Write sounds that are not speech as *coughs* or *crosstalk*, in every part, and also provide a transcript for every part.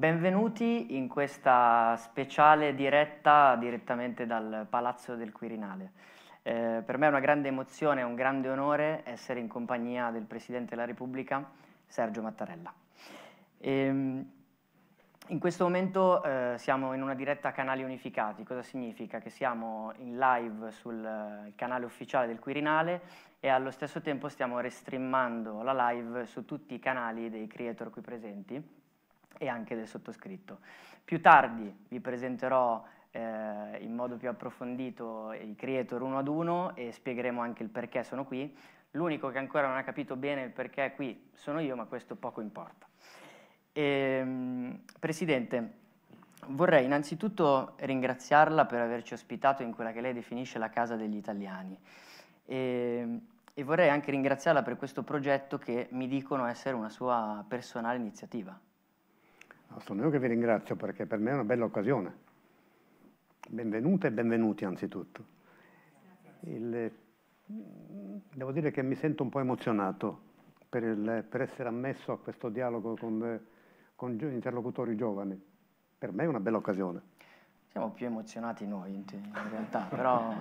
Benvenuti in questa speciale diretta direttamente dal Palazzo del Quirinale. Eh, per me è una grande emozione, un grande onore essere in compagnia del Presidente della Repubblica, Sergio Mattarella. E, ehm, in questo momento eh, siamo in una diretta a canali unificati, cosa significa? Che siamo in live sul eh, canale ufficiale del Quirinale e allo stesso tempo stiamo restreamando la live su tutti i canali dei creator qui presenti e anche del sottoscritto. Più tardi vi presenterò eh, in modo più approfondito i creator uno ad uno e spiegheremo anche il perché sono qui. L'unico che ancora non ha capito bene il perché è qui sono io, ma questo poco importa. E, ehm, Presidente, vorrei innanzitutto ringraziarla per averci ospitato in quella che lei definisce la casa degli italiani. E, ehm, e vorrei anche ringraziarla per questo progetto che mi dicono essere una sua personale iniziativa. Sono io che vi ringrazio perché per me è una bella occasione. Benvenute e benvenuti anzitutto. Il, devo dire che mi sento un po' emozionato per, il, per essere ammesso a questo dialogo con, con interlocutori giovani. Per me è una bella occasione. Siamo più emozionati noi in realtà, però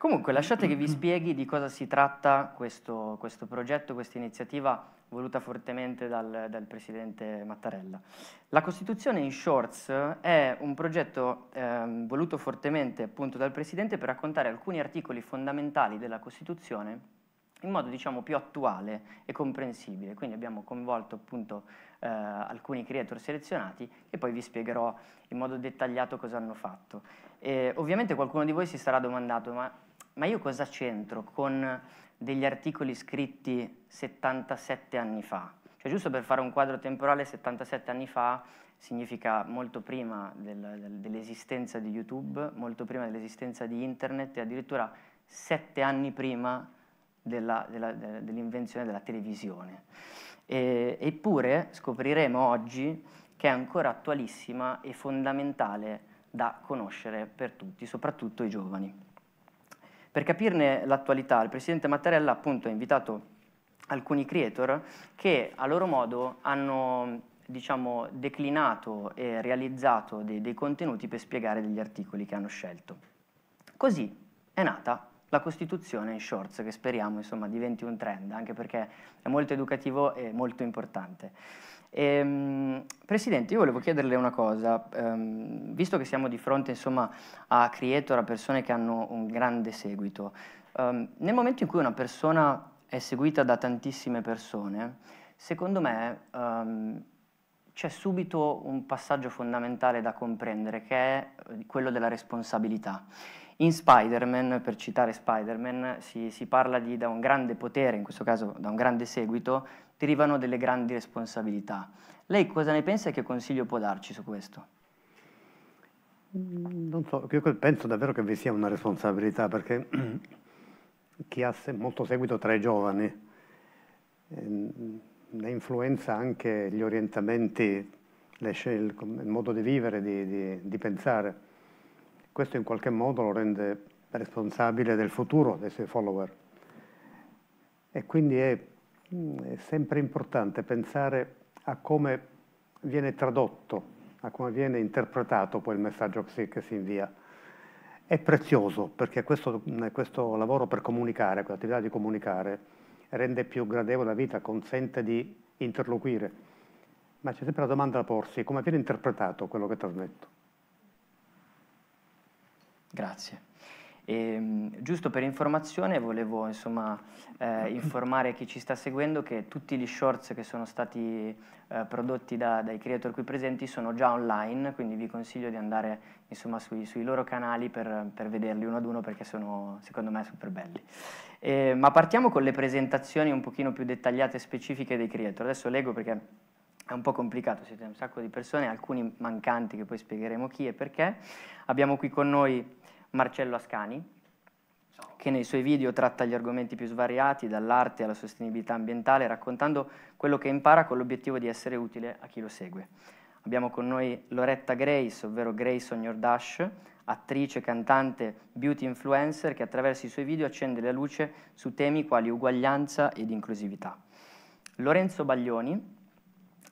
Comunque lasciate che vi *clears throat* spieghi di cosa si tratta questo, questo progetto, questa iniziativa voluta fortemente dal, dal, Presidente Mattarella. La Costituzione in Shorts è un progetto eh, voluto fortemente appunto dal Presidente per raccontare alcuni articoli fondamentali della Costituzione in modo diciamo più attuale e comprensibile. Quindi abbiamo coinvolto appunto eh, alcuni creator selezionati e poi vi spiegherò in modo dettagliato cosa hanno fatto. E, ovviamente qualcuno di voi si sarà domandato ma ma io cosa c'entro con degli articoli scritti 77 anni fa? Cioè giusto per fare un quadro temporale 77 anni fa significa molto prima del, dell'esistenza di YouTube, molto prima dell'esistenza di Internet e addirittura sette anni prima dell'invenzione della televisione. E, eppure scopriremo oggi che è ancora attualissima e fondamentale da conoscere per tutti, soprattutto i giovani. Per capirne l'attualità, il presidente Mattarella appunto ha invitato alcuni creator che a loro modo hanno diciamo, declinato e realizzato dei, dei contenuti per spiegare degli articoli che hanno scelto. Così è nata la Costituzione in shorts, che speriamo insomma, diventi un trend, anche perché è molto educativo e molto importante. Ehm, Presidente, io volevo chiederle una cosa, ehm, visto che siamo di fronte insomma, a creator, a persone che hanno un grande seguito, ehm, nel momento in cui una persona è seguita da tantissime persone, secondo me ehm, c'è subito un passaggio fondamentale da comprendere che è eh, quello della responsabilità. In Spider-Man, per citare Spider-Man, si, si, parla di, da un grande potere, in questo caso da un grande seguito, derivano delle grandi responsabilità. Lei cosa ne pensa e che consiglio può darci su questo? Mm, non so, io penso davvero che vi sia una responsabilità perché *clears throat* chi ha molto seguito tra i giovani ehm, ne influenza anche gli orientamenti, il modo di vivere, di, di, di pensare. Questo in qualche modo lo rende responsabile del futuro dei suoi follower e quindi è Mm, è sempre importante pensare a come viene tradotto, a come viene interpretato poi il messaggio che si invia. È prezioso perché questo, mm, questo lavoro per comunicare, quell'attività di comunicare, rende più gradevole la vita, consente di interloquire. Ma c'è sempre la domanda da porsi, come viene interpretato quello che trasmetto? Grazie. E, ehm, giusto per informazione volevo insomma, eh, mm-hmm. informare chi ci sta seguendo che tutti gli shorts che sono stati eh, prodotti da, dai creator qui presenti sono già online, quindi vi consiglio di andare insomma, sui, sui, loro canali per, per, vederli uno ad uno perché sono secondo me super belli. E, ehm, ma partiamo con le presentazioni un pochino più dettagliate e specifiche dei creator. Adesso leggo perché è un po' complicato, siete un sacco di persone, alcuni mancanti che poi spiegheremo chi e perché. Abbiamo qui con noi Marcello Ascani, che nei suoi video tratta gli argomenti più svariati, dall'arte alla sostenibilità ambientale, raccontando quello che impara con l'obiettivo di essere utile a chi lo segue. Abbiamo con noi Loretta Grace, ovvero Grace Ognordash, attrice, cantante, beauty influencer che attraverso i suoi video accende la luce su temi quali uguaglianza ed inclusività. Lorenzo Baglioni,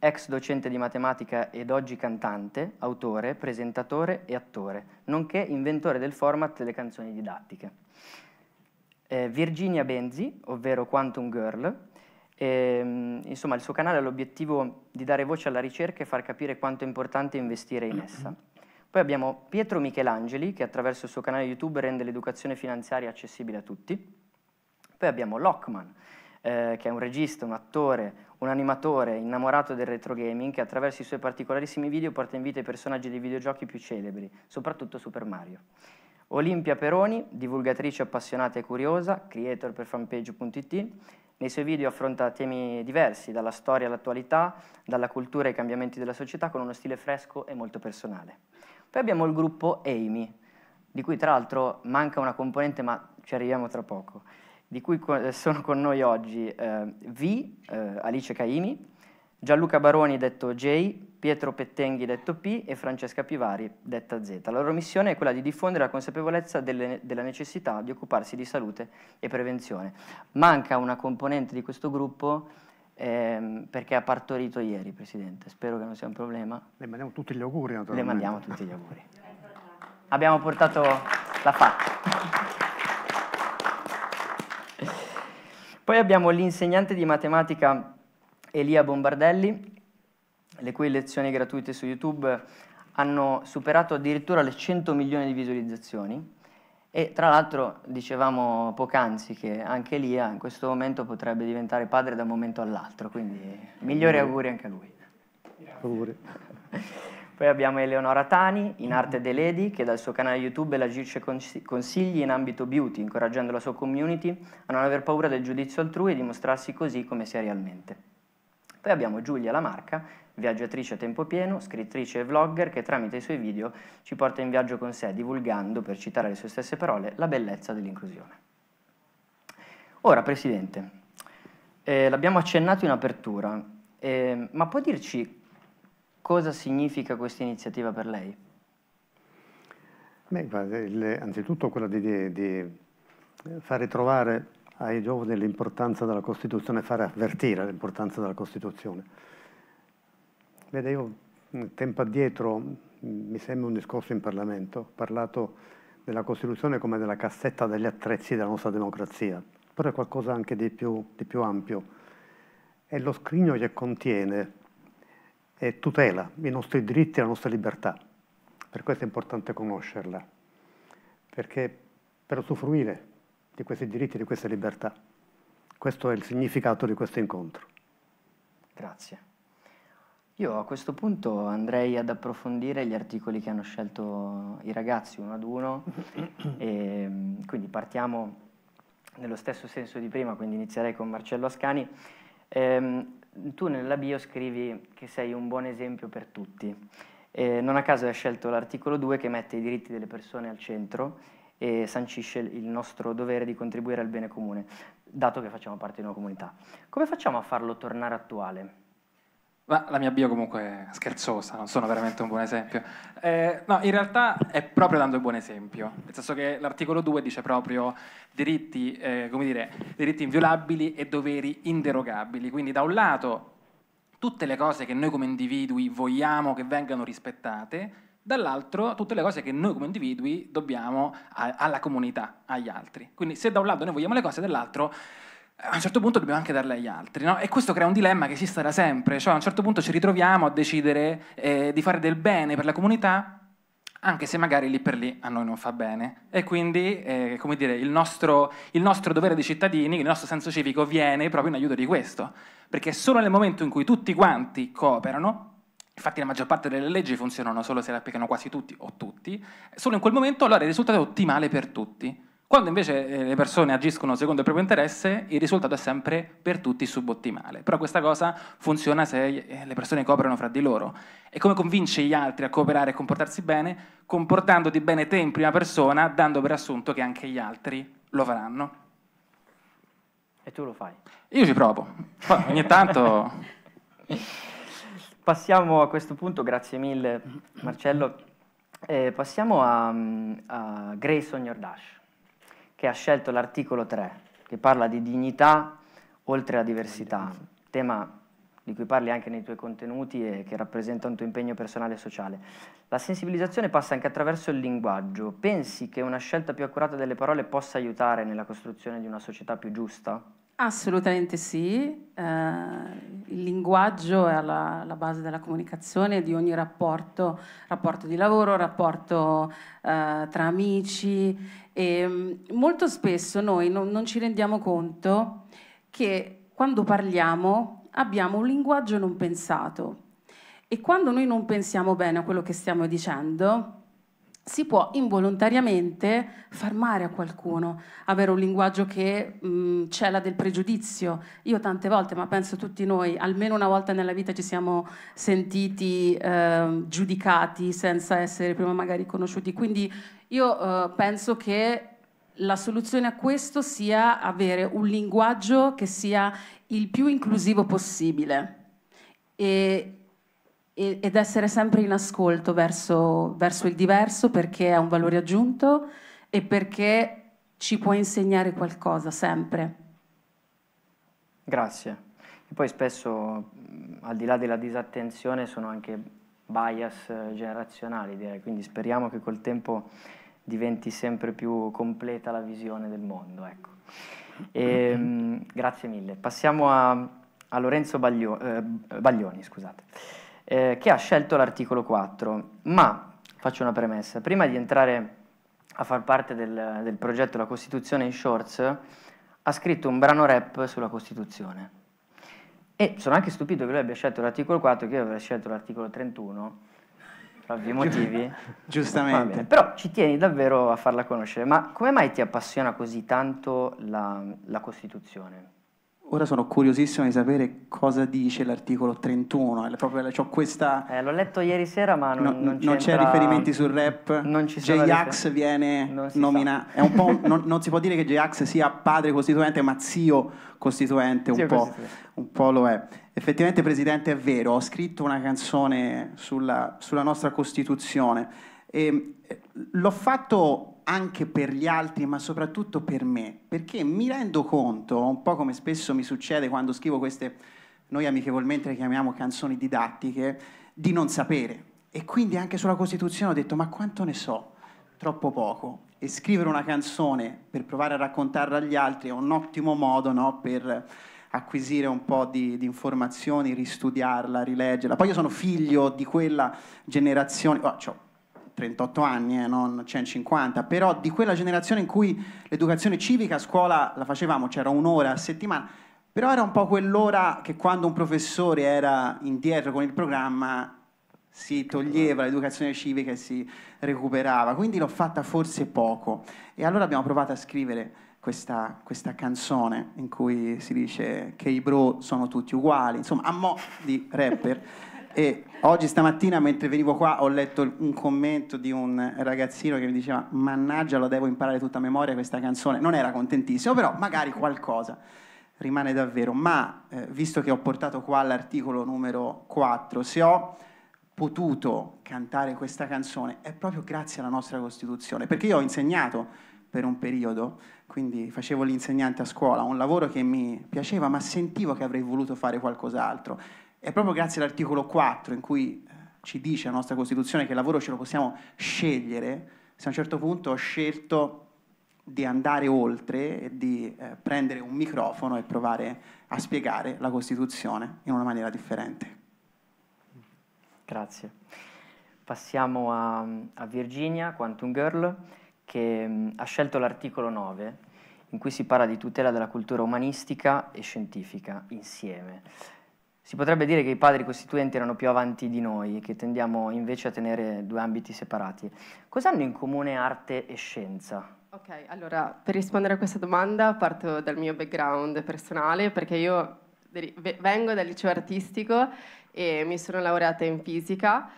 ex docente di matematica ed oggi cantante, autore, presentatore e attore, nonché inventore del format delle canzoni didattiche. Eh, Virginia Benzi, ovvero Quantum Girl, e, ehm, insomma, il suo canale ha l'obiettivo di dare voce alla ricerca e far capire quanto è importante investire in essa. Poi abbiamo Pietro Michelangeli, che attraverso il suo canale YouTube rende l'educazione finanziaria accessibile a tutti. Poi abbiamo Lockman, eh, che è un regista, un attore, un animatore innamorato del retro gaming che attraverso i suoi particolarissimi video porta in vita i personaggi dei videogiochi più celebri, soprattutto Super Mario. Olimpia Peroni, divulgatrice appassionata e curiosa, creator per fanpage.it, nei suoi video affronta temi diversi, dalla storia all'attualità, dalla cultura ai cambiamenti della società, con uno stile fresco e molto personale. Poi abbiamo il gruppo Amy, di cui tra l'altro manca una componente, ma ci arriviamo tra poco di cui eh, sono con noi oggi eh, V, eh, Alice Caimi, Gianluca Baroni detto J, Pietro Pettenghi detto P e Francesca Pivari detta Z. La loro missione è quella di diffondere la consapevolezza delle, della necessità di occuparsi di salute e prevenzione. Manca una componente di questo gruppo ehm, perché ha partorito ieri, Presidente. Spero che non sia un problema. Le mandiamo tutti gli auguri, naturalmente. Le mandiamo tutti gli auguri. Abbiamo portato la faccia. Poi abbiamo l'insegnante di matematica Elia Bombardelli, le cui lezioni gratuite su YouTube hanno superato addirittura le 100 milioni di visualizzazioni e tra l'altro dicevamo poc'anzi che anche Elia in questo momento potrebbe diventare padre da un momento all'altro, quindi migliori mm. auguri anche a lui. Grazie. *laughs* Poi abbiamo Eleonora Tani in mm-hmm. Arte De Lady che dal suo canale YouTube elargisce consigli in ambito beauty, incoraggiando la sua community a non aver paura del giudizio altrui e di mostrarsi così come sia realmente. Poi abbiamo Giulia Lamarca, viaggiatrice a tempo pieno, scrittrice e vlogger che tramite i suoi video ci porta in viaggio con sé, divulgando, per citare le sue stesse parole, la bellezza dell'inclusione. Ora, Presidente, eh, l'abbiamo accennato in apertura, eh, ma può dirci cosa significa questa iniziativa per lei? Beh, anzitutto quella di, di, far ritrovare ai giovani l'importanza della Costituzione, far avvertire l'importanza della Costituzione. Vede, io tempo addietro, mi sembra un discorso in Parlamento, ho parlato della Costituzione come della cassetta degli attrezzi della nostra democrazia, però è qualcosa anche di più, di più ampio. È lo scrigno che contiene eh, tutela i nostri diritti e la nostra libertà. Per questo è importante conoscerla, perché per usufruire di questi diritti e di queste libertà. Questo è il significato di questo incontro. Grazie. Io a questo punto andrei ad approfondire gli articoli che hanno scelto i ragazzi uno ad uno, *coughs* e, quindi partiamo nello stesso senso di prima, quindi inizierei con Marcello Ascani. Ehm, tu nella bio scrivi che sei un buon esempio per tutti. Eh, non a caso hai scelto l'articolo 2 che mette i diritti delle persone al centro e sancisce il nostro dovere di contribuire al bene comune, dato che facciamo parte di una comunità. Come facciamo a farlo tornare attuale? Ma la mia bio comunque è scherzosa, non sono veramente un buon esempio. Eh, no, in realtà è proprio dando il buon esempio, nel senso che l'articolo 2 dice proprio diritti, eh, come dire, diritti inviolabili e doveri inderogabili, quindi da un lato tutte le cose che noi come individui vogliamo che vengano rispettate, dall'altro tutte le cose che noi come individui dobbiamo a, alla comunità, agli altri. Quindi se da un lato noi vogliamo le cose, dall'altro a un certo punto dobbiamo anche darle agli altri, no? E questo crea un dilemma che esiste da sempre, cioè a un certo punto ci ritroviamo a decidere eh, di fare del bene per la comunità, anche se magari lì per lì a noi non fa bene. E quindi, eh, come dire, il nostro, il nostro dovere di cittadini, il nostro senso civico viene proprio in aiuto di questo, perché solo nel momento in cui tutti quanti cooperano, Infatti la maggior parte delle leggi funzionano solo se le applicano quasi tutti o tutti, solo in quel momento allora il risultato è ottimale per tutti. Quando invece eh, le persone agiscono secondo il proprio interesse, il risultato è sempre per tutti subottimale. Però questa cosa funziona se eh, le persone cooperano fra di loro. E come convince gli altri a cooperare e comportarsi bene? Comportandoti bene te in prima persona, dando per assunto che anche gli altri lo faranno. E tu lo fai? Io ci provo. Poi ogni tanto... *laughs* passiamo a questo punto, grazie mille Marcello, eh, passiamo a, mm, a Grayson Yordash che ha scelto l'articolo 3, che parla di dignità oltre la diversità, tema di cui parli anche nei tuoi contenuti e che rappresenta un tuo impegno personale e sociale. La sensibilizzazione passa anche attraverso il linguaggio. Pensi che una scelta più accurata delle parole possa aiutare nella costruzione di una società più giusta? Assolutamente sì, eh, il linguaggio è alla, alla, base della comunicazione di ogni rapporto, rapporto di lavoro, rapporto eh, tra amici e mm, molto spesso noi non, non ci rendiamo conto che quando parliamo abbiamo un linguaggio non pensato e quando noi non pensiamo bene a quello che stiamo dicendo si può involontariamente far male a qualcuno, avere un linguaggio che mh, mm, cela del pregiudizio. Io tante volte, ma penso tutti noi, almeno una volta nella vita ci siamo sentiti eh, giudicati senza essere prima magari conosciuti. Quindi io eh, penso che la soluzione a questo sia avere un linguaggio che sia il più inclusivo possibile. E ed essere sempre in ascolto verso, verso, il diverso perché è un valore aggiunto e perché ci può insegnare qualcosa sempre. Grazie. E poi spesso, mm, al di là della disattenzione, sono anche bias eh, generazionali, direi. quindi speriamo che col tempo diventi sempre più completa la visione del mondo. Ecco. E, ehm, mm -hmm. grazie mille. Passiamo a, a Lorenzo Baglio, eh, Baglioni. Scusate eh, che ha scelto l'articolo 4. Ma faccio una premessa, prima di entrare a far parte del, del progetto La Costituzione in Shorts, ha scritto un brano rap sulla Costituzione. E sono anche stupito che lui abbia scelto l'articolo 4, che io avrei scelto l'articolo 31, per ovvi motivi. *laughs* Giustamente. Però ci tieni davvero a farla conoscere. Ma come mai ti appassiona così tanto la, la Costituzione? Ora sono curiosissimo di sapere cosa dice l'articolo 31. Proprio, cioè questa... eh, l'ho letto ieri sera, ma non, no, non, non c'è riferimenti sul rap. Non ci sono. J-Ax viene nominato. non, non, si può dire che J-Ax sia padre costituente, ma zio costituente, zio un, po', costituente. un, po', lo è. Effettivamente, Presidente, è vero. Ho scritto una canzone sulla, sulla nostra Costituzione. E ehm, eh, l'ho fatto anche per gli altri, ma soprattutto per me, perché mi rendo conto, un po' come spesso mi succede quando scrivo queste, noi amichevolmente le chiamiamo canzoni didattiche, di non sapere. E quindi anche sulla Costituzione ho detto, ma quanto ne so? Troppo poco. E scrivere una canzone per provare a raccontarla agli altri è un ottimo modo no, per acquisire un po' di, di, informazioni, ristudiarla, rileggerla. Poi io sono figlio di quella generazione, oh, cioè, 38 anni e eh, non 150, però di quella generazione in cui l'educazione civica a scuola la facevamo, c'era un'ora a settimana, però era un po' quell'ora che quando un professore era indietro con il programma si toglieva l'educazione civica e si recuperava, quindi l'ho fatta forse poco. E allora abbiamo provato a scrivere questa, questa canzone in cui si dice che i bro sono tutti uguali, insomma, a mo' di rapper. E oggi stamattina mentre venivo qua ho letto un commento di un ragazzino che mi diceva mannaggia lo devo imparare tutta a memoria questa canzone, non era contentissimo però magari qualcosa rimane davvero, ma eh, visto che ho portato qua l'articolo numero 4, se ho potuto cantare questa canzone è proprio grazie alla nostra Costituzione, perché io ho insegnato per un periodo, quindi facevo l'insegnante a scuola, un lavoro che mi piaceva, ma sentivo che avrei voluto fare qualcos'altro è proprio grazie all'articolo 4 in cui eh, ci dice la nostra Costituzione che il lavoro ce lo possiamo scegliere, se a un certo punto ho scelto di andare oltre e di eh, prendere un microfono e provare a spiegare la Costituzione in una maniera differente. Grazie. Passiamo a, a Virginia, Quantum Girl, che mh, mm, ha scelto l'articolo 9, in cui si parla di tutela della cultura umanistica e scientifica insieme. Si potrebbe dire che i padri costituenti erano più avanti di noi, che tendiamo invece a tenere due ambiti separati. Cosa hanno in comune arte e scienza? Ok, allora per rispondere a questa domanda parto dal mio background personale, perché io vengo dal liceo artistico e mi sono laureata in fisica.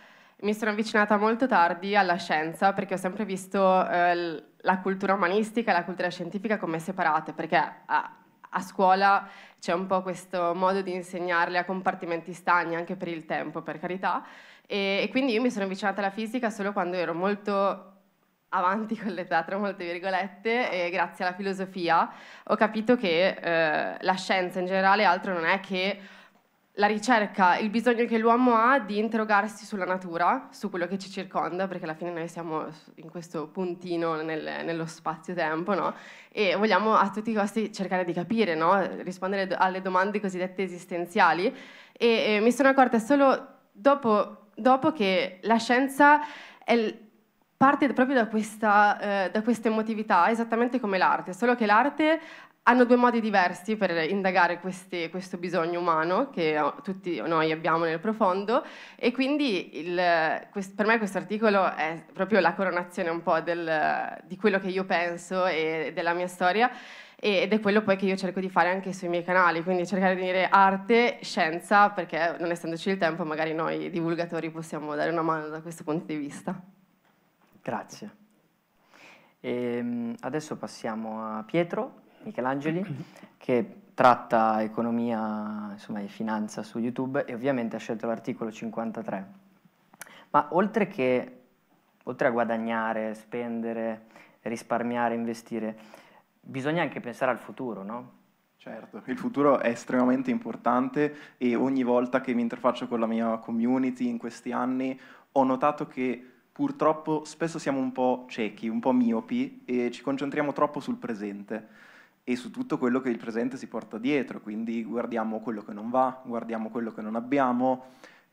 Mi sono avvicinata molto tardi alla scienza perché ho sempre visto eh, la cultura umanistica e la cultura scientifica come separate, perché ah, a scuola c'è un po' questo modo di insegnarle a compartimenti stagni, anche per il tempo, per carità. E, e quindi io mi sono avvicinata alla fisica solo quando ero molto avanti con l'età, tra molte virgolette, e grazie alla filosofia ho capito che eh, la scienza in generale altro non è che la ricerca, il bisogno che l'uomo ha di interrogarsi sulla natura, su quello che ci circonda, perché alla fine noi siamo in questo puntino nel, nello spazio-tempo, no? E vogliamo a tutti i costi cercare di capire, no? Rispondere alle domande cosiddette esistenziali. E, e mi sono accorta solo dopo, dopo che la scienza è, parte proprio da questa, eh, da questa emotività, esattamente come l'arte, solo che l'arte hanno due modi diversi per indagare questi, questo bisogno umano che oh, tutti noi abbiamo nel profondo e quindi il, per me questo articolo è proprio la coronazione un po' del, di quello che io penso e della mia storia ed è quello poi che io cerco di fare anche sui miei canali, quindi cercare di unire arte, scienza, perché non essendoci il tempo magari noi divulgatori possiamo dare una mano da questo punto di vista. Grazie. E ehm, adesso passiamo a Pietro Michelangeli, mm-hmm. che tratta economia insomma, e finanza su YouTube e ovviamente ha scelto l'articolo 53. Ma oltre, che, oltre a guadagnare, spendere, risparmiare, investire, bisogna anche pensare al futuro, no? Certo, il futuro è estremamente importante e ogni volta che mi interfaccio con la mia community in questi anni ho notato che purtroppo spesso siamo un po' ciechi, un po' miopi e ci concentriamo troppo sul presente e su tutto quello che il presente si porta dietro, quindi guardiamo quello che non va, guardiamo quello che non abbiamo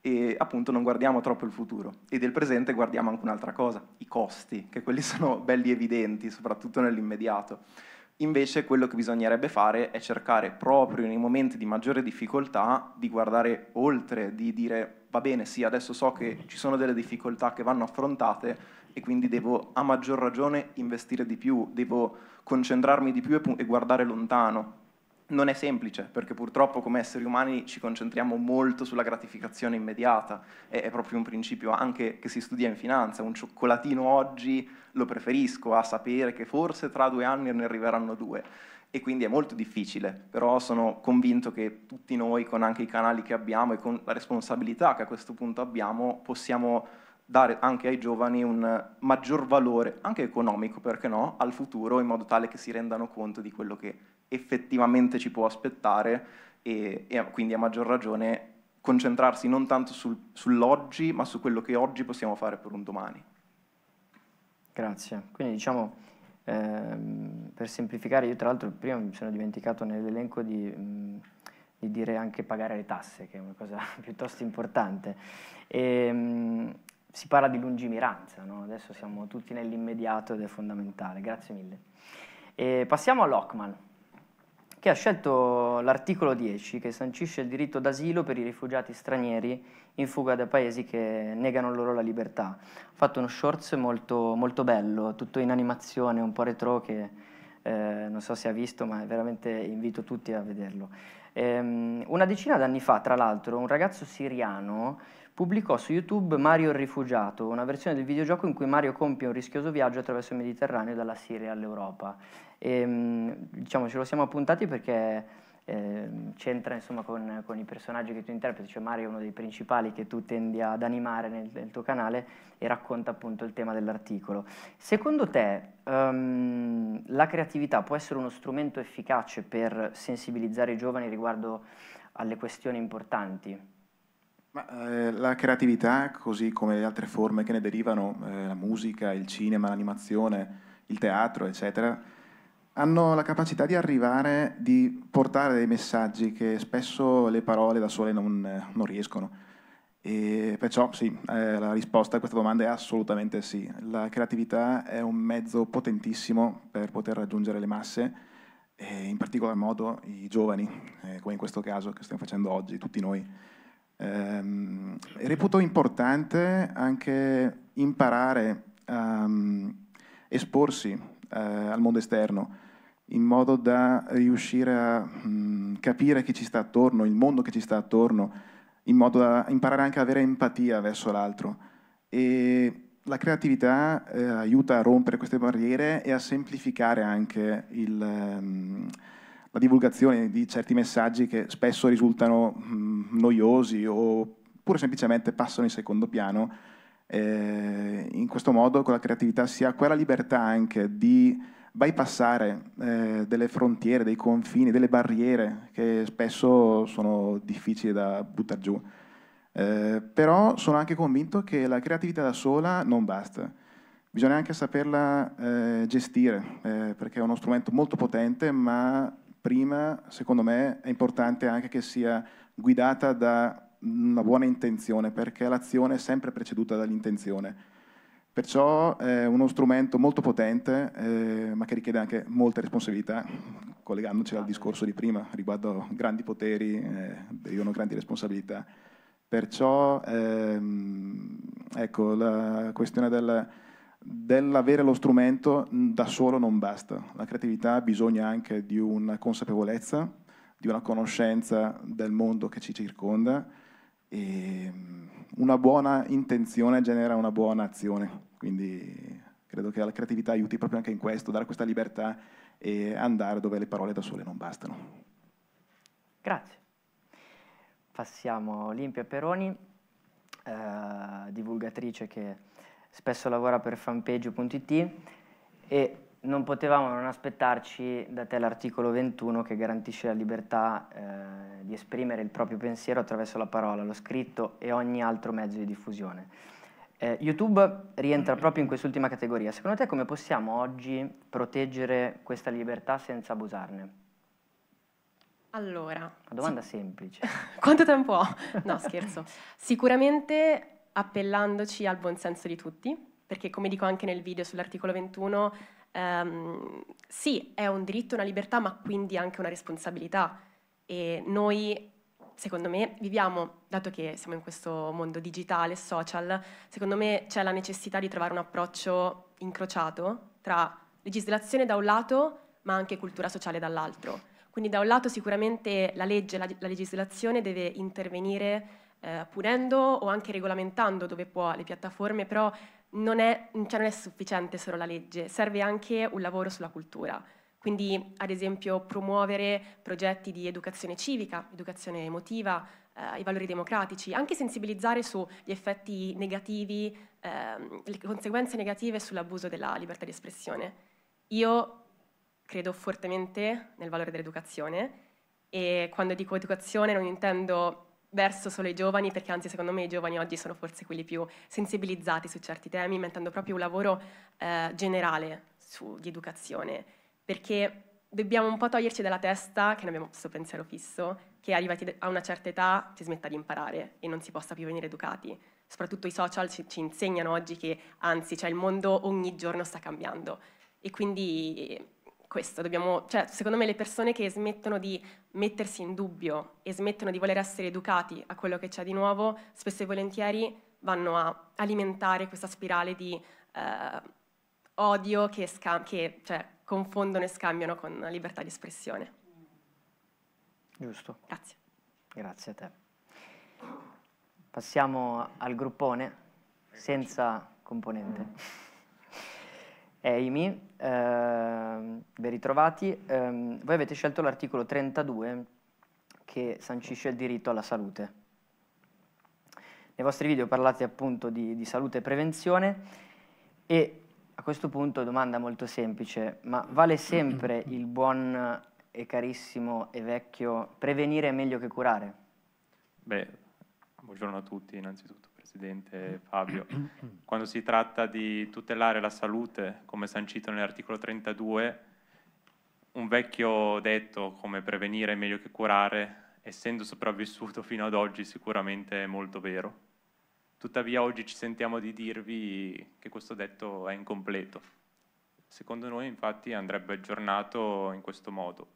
e appunto non guardiamo troppo il futuro e del presente guardiamo anche un'altra cosa, i costi, che quelli *laughs* sono belli evidenti, soprattutto nell'immediato. Invece quello che bisognerebbe fare è cercare proprio nei momenti di maggiore difficoltà di guardare oltre, di dire va bene, sì, adesso so che ci sono delle difficoltà che vanno affrontate, e quindi devo a maggior ragione investire di più, devo concentrarmi di più e, e guardare lontano. Non è semplice, perché purtroppo come esseri umani ci concentriamo molto sulla gratificazione immediata, è, è proprio un principio anche che si studia in finanza, un cioccolatino oggi lo preferisco a sapere che forse tra due anni ne arriveranno due e quindi è molto difficile, però sono convinto che tutti noi, con anche i canali che abbiamo e con la responsabilità che a questo punto abbiamo, possiamo dare anche ai giovani un maggior valore, anche economico perché no, al futuro in modo tale che si rendano conto di quello che effettivamente ci può aspettare e, e quindi a maggior ragione concentrarsi non tanto sul, sull'oggi ma su quello che oggi possiamo fare per un domani. Grazie, quindi diciamo ehm, per semplificare, io tra l'altro prima mi sono dimenticato nell'elenco di... Mh, di dire anche pagare le tasse, che è una cosa *laughs* piuttosto importante. E, ehm, si parla di lungimiranza, no? adesso siamo tutti nell'immediato ed è fondamentale, grazie mille. E passiamo a Lockman, che ha scelto l'articolo 10 che sancisce il diritto d'asilo per i rifugiati stranieri in fuga da paesi che negano loro la libertà. Ha fatto uno shorts molto, molto bello, tutto in animazione, un po' retro che eh, non so se ha visto, ma veramente invito tutti a vederlo. Ehm, una decina d'anni fa, tra l'altro, un ragazzo siriano pubblicò su YouTube Mario il rifugiato, una versione del videogioco in cui Mario compie un rischioso viaggio attraverso il Mediterraneo dalla Siria all'Europa. E, ehm, diciamo, ce lo siamo appuntati perché eh, c'entra insomma, con, con, i personaggi che tu interpreti, cioè Mario è uno dei principali che tu tendi ad animare nel, nel tuo canale e racconta appunto il tema dell'articolo. Secondo te um, la creatività può essere uno strumento efficace per sensibilizzare i giovani riguardo alle questioni importanti? Ma, eh, la creatività, così come le altre forme che ne derivano, eh, la musica, il cinema, l'animazione, il teatro, eccetera, hanno la capacità di arrivare, di portare dei messaggi che spesso le parole da sole non, eh, non riescono. E perciò sì, eh, la risposta a questa domanda è assolutamente sì. La creatività è un mezzo potentissimo per poter raggiungere le masse, e in particolar modo i giovani, eh, come in questo caso che stiamo facendo oggi, tutti noi. Ehm, reputo importante anche imparare a um, ehm, esporsi eh, al mondo esterno in modo da riuscire a mh, mm, capire chi ci sta attorno, il mondo che ci sta attorno, in modo da imparare anche ad avere empatia verso l'altro. E la creatività eh, aiuta a rompere queste barriere e a semplificare anche il... Um, la divulgazione di certi messaggi che spesso risultano mh, mm, noiosi pure semplicemente passano in secondo piano. Eh, in questo modo con la creatività si ha quella libertà anche di bypassare eh, delle frontiere, dei confini, delle barriere che spesso sono difficili da buttare giù. Eh, però sono anche convinto che la creatività da sola non basta. Bisogna anche saperla eh, gestire, eh, perché è uno strumento molto potente, ma prima, secondo me, è importante anche che sia guidata da una buona intenzione, perché l'azione è sempre preceduta dall'intenzione. Perciò è uno strumento molto potente, eh, ma che richiede anche molte responsabilità, collegandoci al discorso di prima riguardo grandi poteri, eh, derivano grandi responsabilità. Perciò ehm, ecco, la questione del, dell'avere lo strumento mm, da solo non basta. La creatività ha bisogno anche di una consapevolezza, di una conoscenza del mondo che ci circonda e mm, una buona intenzione genera una buona azione. Quindi credo che la creatività aiuti proprio anche in questo, dare questa libertà e andare dove le parole da sole non bastano. Grazie. Passiamo a Olimpia Peroni, eh, divulgatrice che spesso lavora per fanpage.it e non potevamo non aspettarci da te l'articolo 21 che garantisce la libertà eh, di esprimere il proprio pensiero attraverso la parola, lo scritto e ogni altro mezzo di diffusione. Eh, YouTube rientra proprio in quest'ultima categoria. Secondo te come possiamo oggi proteggere questa libertà senza abusarne? Allora. Una domanda semplice. *laughs* Quanto tempo ho? No, scherzo. *laughs* Sicuramente appellandoci al buon senso di tutti, perché come dico anche nel video sull'articolo 21, ehm, sì, è un diritto, una libertà, ma quindi anche una responsabilità. E noi, secondo me, viviamo, dato che siamo in questo mondo digitale, social, secondo me c'è la necessità di trovare un approccio incrociato tra legislazione da un lato, ma anche cultura sociale dall'altro. Quindi da un lato sicuramente la legge, la, la legislazione deve intervenire eh, punendo o anche regolamentando dove può le piattaforme, però non è, cioè non è sufficiente solo la legge, serve anche un lavoro sulla cultura. Quindi, ad esempio, promuovere progetti di educazione civica, educazione emotiva, eh, i valori democratici, anche sensibilizzare sugli effetti negativi, eh, le conseguenze negative sull'abuso della libertà di espressione. Io credo fortemente nel valore dell'educazione e quando dico educazione non intendo verso solo i giovani, perché anzi secondo me i giovani oggi sono forse quelli più sensibilizzati su certi temi, mettendo proprio un lavoro eh, generale su, di educazione, perché dobbiamo un po' toglierci dalla testa, che ne abbiamo questo pensiero fisso, che arrivati a una certa età si smetta di imparare e non si possa più venire educati. Soprattutto i social ci, ci insegnano oggi che anzi, cioè il mondo ogni giorno sta cambiando e quindi questo, dobbiamo, cioè, secondo me le persone che smettono di mettersi in dubbio e smettono di voler essere educati a quello che c'è di nuovo, spesso e volentieri vanno a alimentare questa spirale di eh, odio che, sca- che cioè, confondono e scambiano con la libertà di espressione. Giusto. Grazie. Grazie a te. Passiamo al gruppone senza componente. Amy, ehm, ben ritrovati. Ehm, voi avete scelto l'articolo 32 che sancisce il diritto alla salute. Nei vostri video parlate appunto di, di salute e prevenzione e a questo punto domanda molto semplice, ma vale sempre *clears throat* il buon e carissimo e vecchio prevenire è meglio che curare? Beh, buongiorno a tutti innanzitutto. Presidente Fabio, quando si tratta di tutelare la salute, come sancito nell'articolo 32, un vecchio detto come prevenire è meglio che curare, essendo sopravvissuto fino ad oggi sicuramente è molto vero. Tuttavia oggi ci sentiamo di dirvi che questo detto è incompleto. Secondo noi infatti andrebbe aggiornato in questo modo.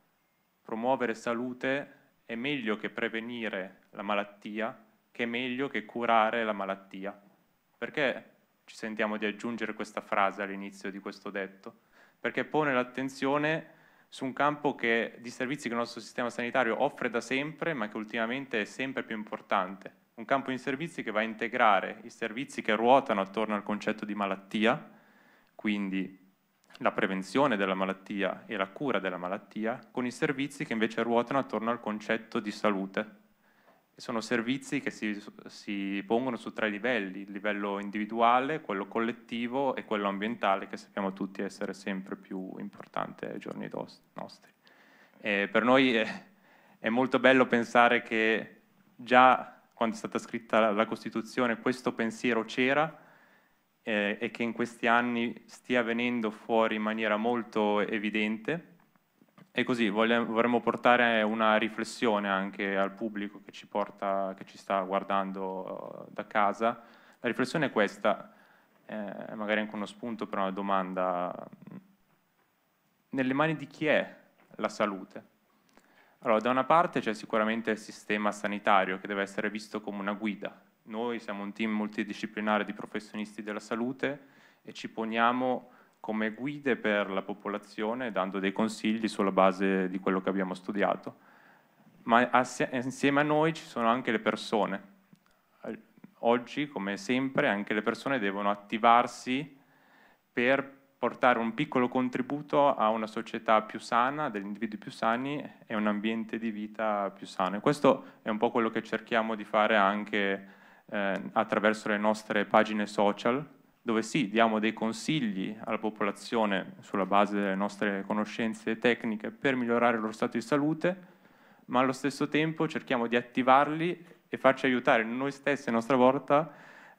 Promuovere salute è meglio che prevenire la malattia che è meglio che curare la malattia. Perché ci sentiamo di aggiungere questa frase all'inizio di questo detto? Perché pone l'attenzione su un campo che, di servizi che il nostro sistema sanitario offre da sempre, ma che ultimamente è sempre più importante. Un campo di servizi che va a integrare i servizi che ruotano attorno al concetto di malattia, quindi la prevenzione della malattia e la cura della malattia, con i servizi che invece ruotano attorno al concetto di salute sono servizi che si, si, pongono su tre livelli, il livello individuale, quello collettivo e quello ambientale che sappiamo tutti essere sempre più importante ai giorni nostri. E per noi è, è molto bello pensare che già quando è stata scritta la Costituzione questo pensiero c'era, eh, e che in questi anni stia venendo fuori in maniera molto evidente e così vorremmo portare una riflessione anche al pubblico che ci, porta, che ci sta guardando eh, da casa. La riflessione è questa, eh, magari anche uno spunto per una domanda. Nelle mani di chi è la salute? Allora, da una parte c'è sicuramente il sistema sanitario che deve essere visto come una guida. Noi siamo un team multidisciplinare di professionisti della salute e ci poniamo come guide per la popolazione, dando dei consigli sulla base di quello che abbiamo studiato. Ma insieme a noi ci sono anche le persone. Oggi, come sempre, anche le persone devono attivarsi per portare un piccolo contributo a una società più sana, degli individui più sani e un ambiente di vita più sano. E questo è un po' quello che cerchiamo di fare anche eh, attraverso le nostre pagine social, dove sì, diamo dei consigli alla popolazione sulla base delle nostre conoscenze tecniche per migliorare il loro stato di salute, ma allo stesso tempo cerchiamo di attivarli e farci aiutare noi stessi a nostra volta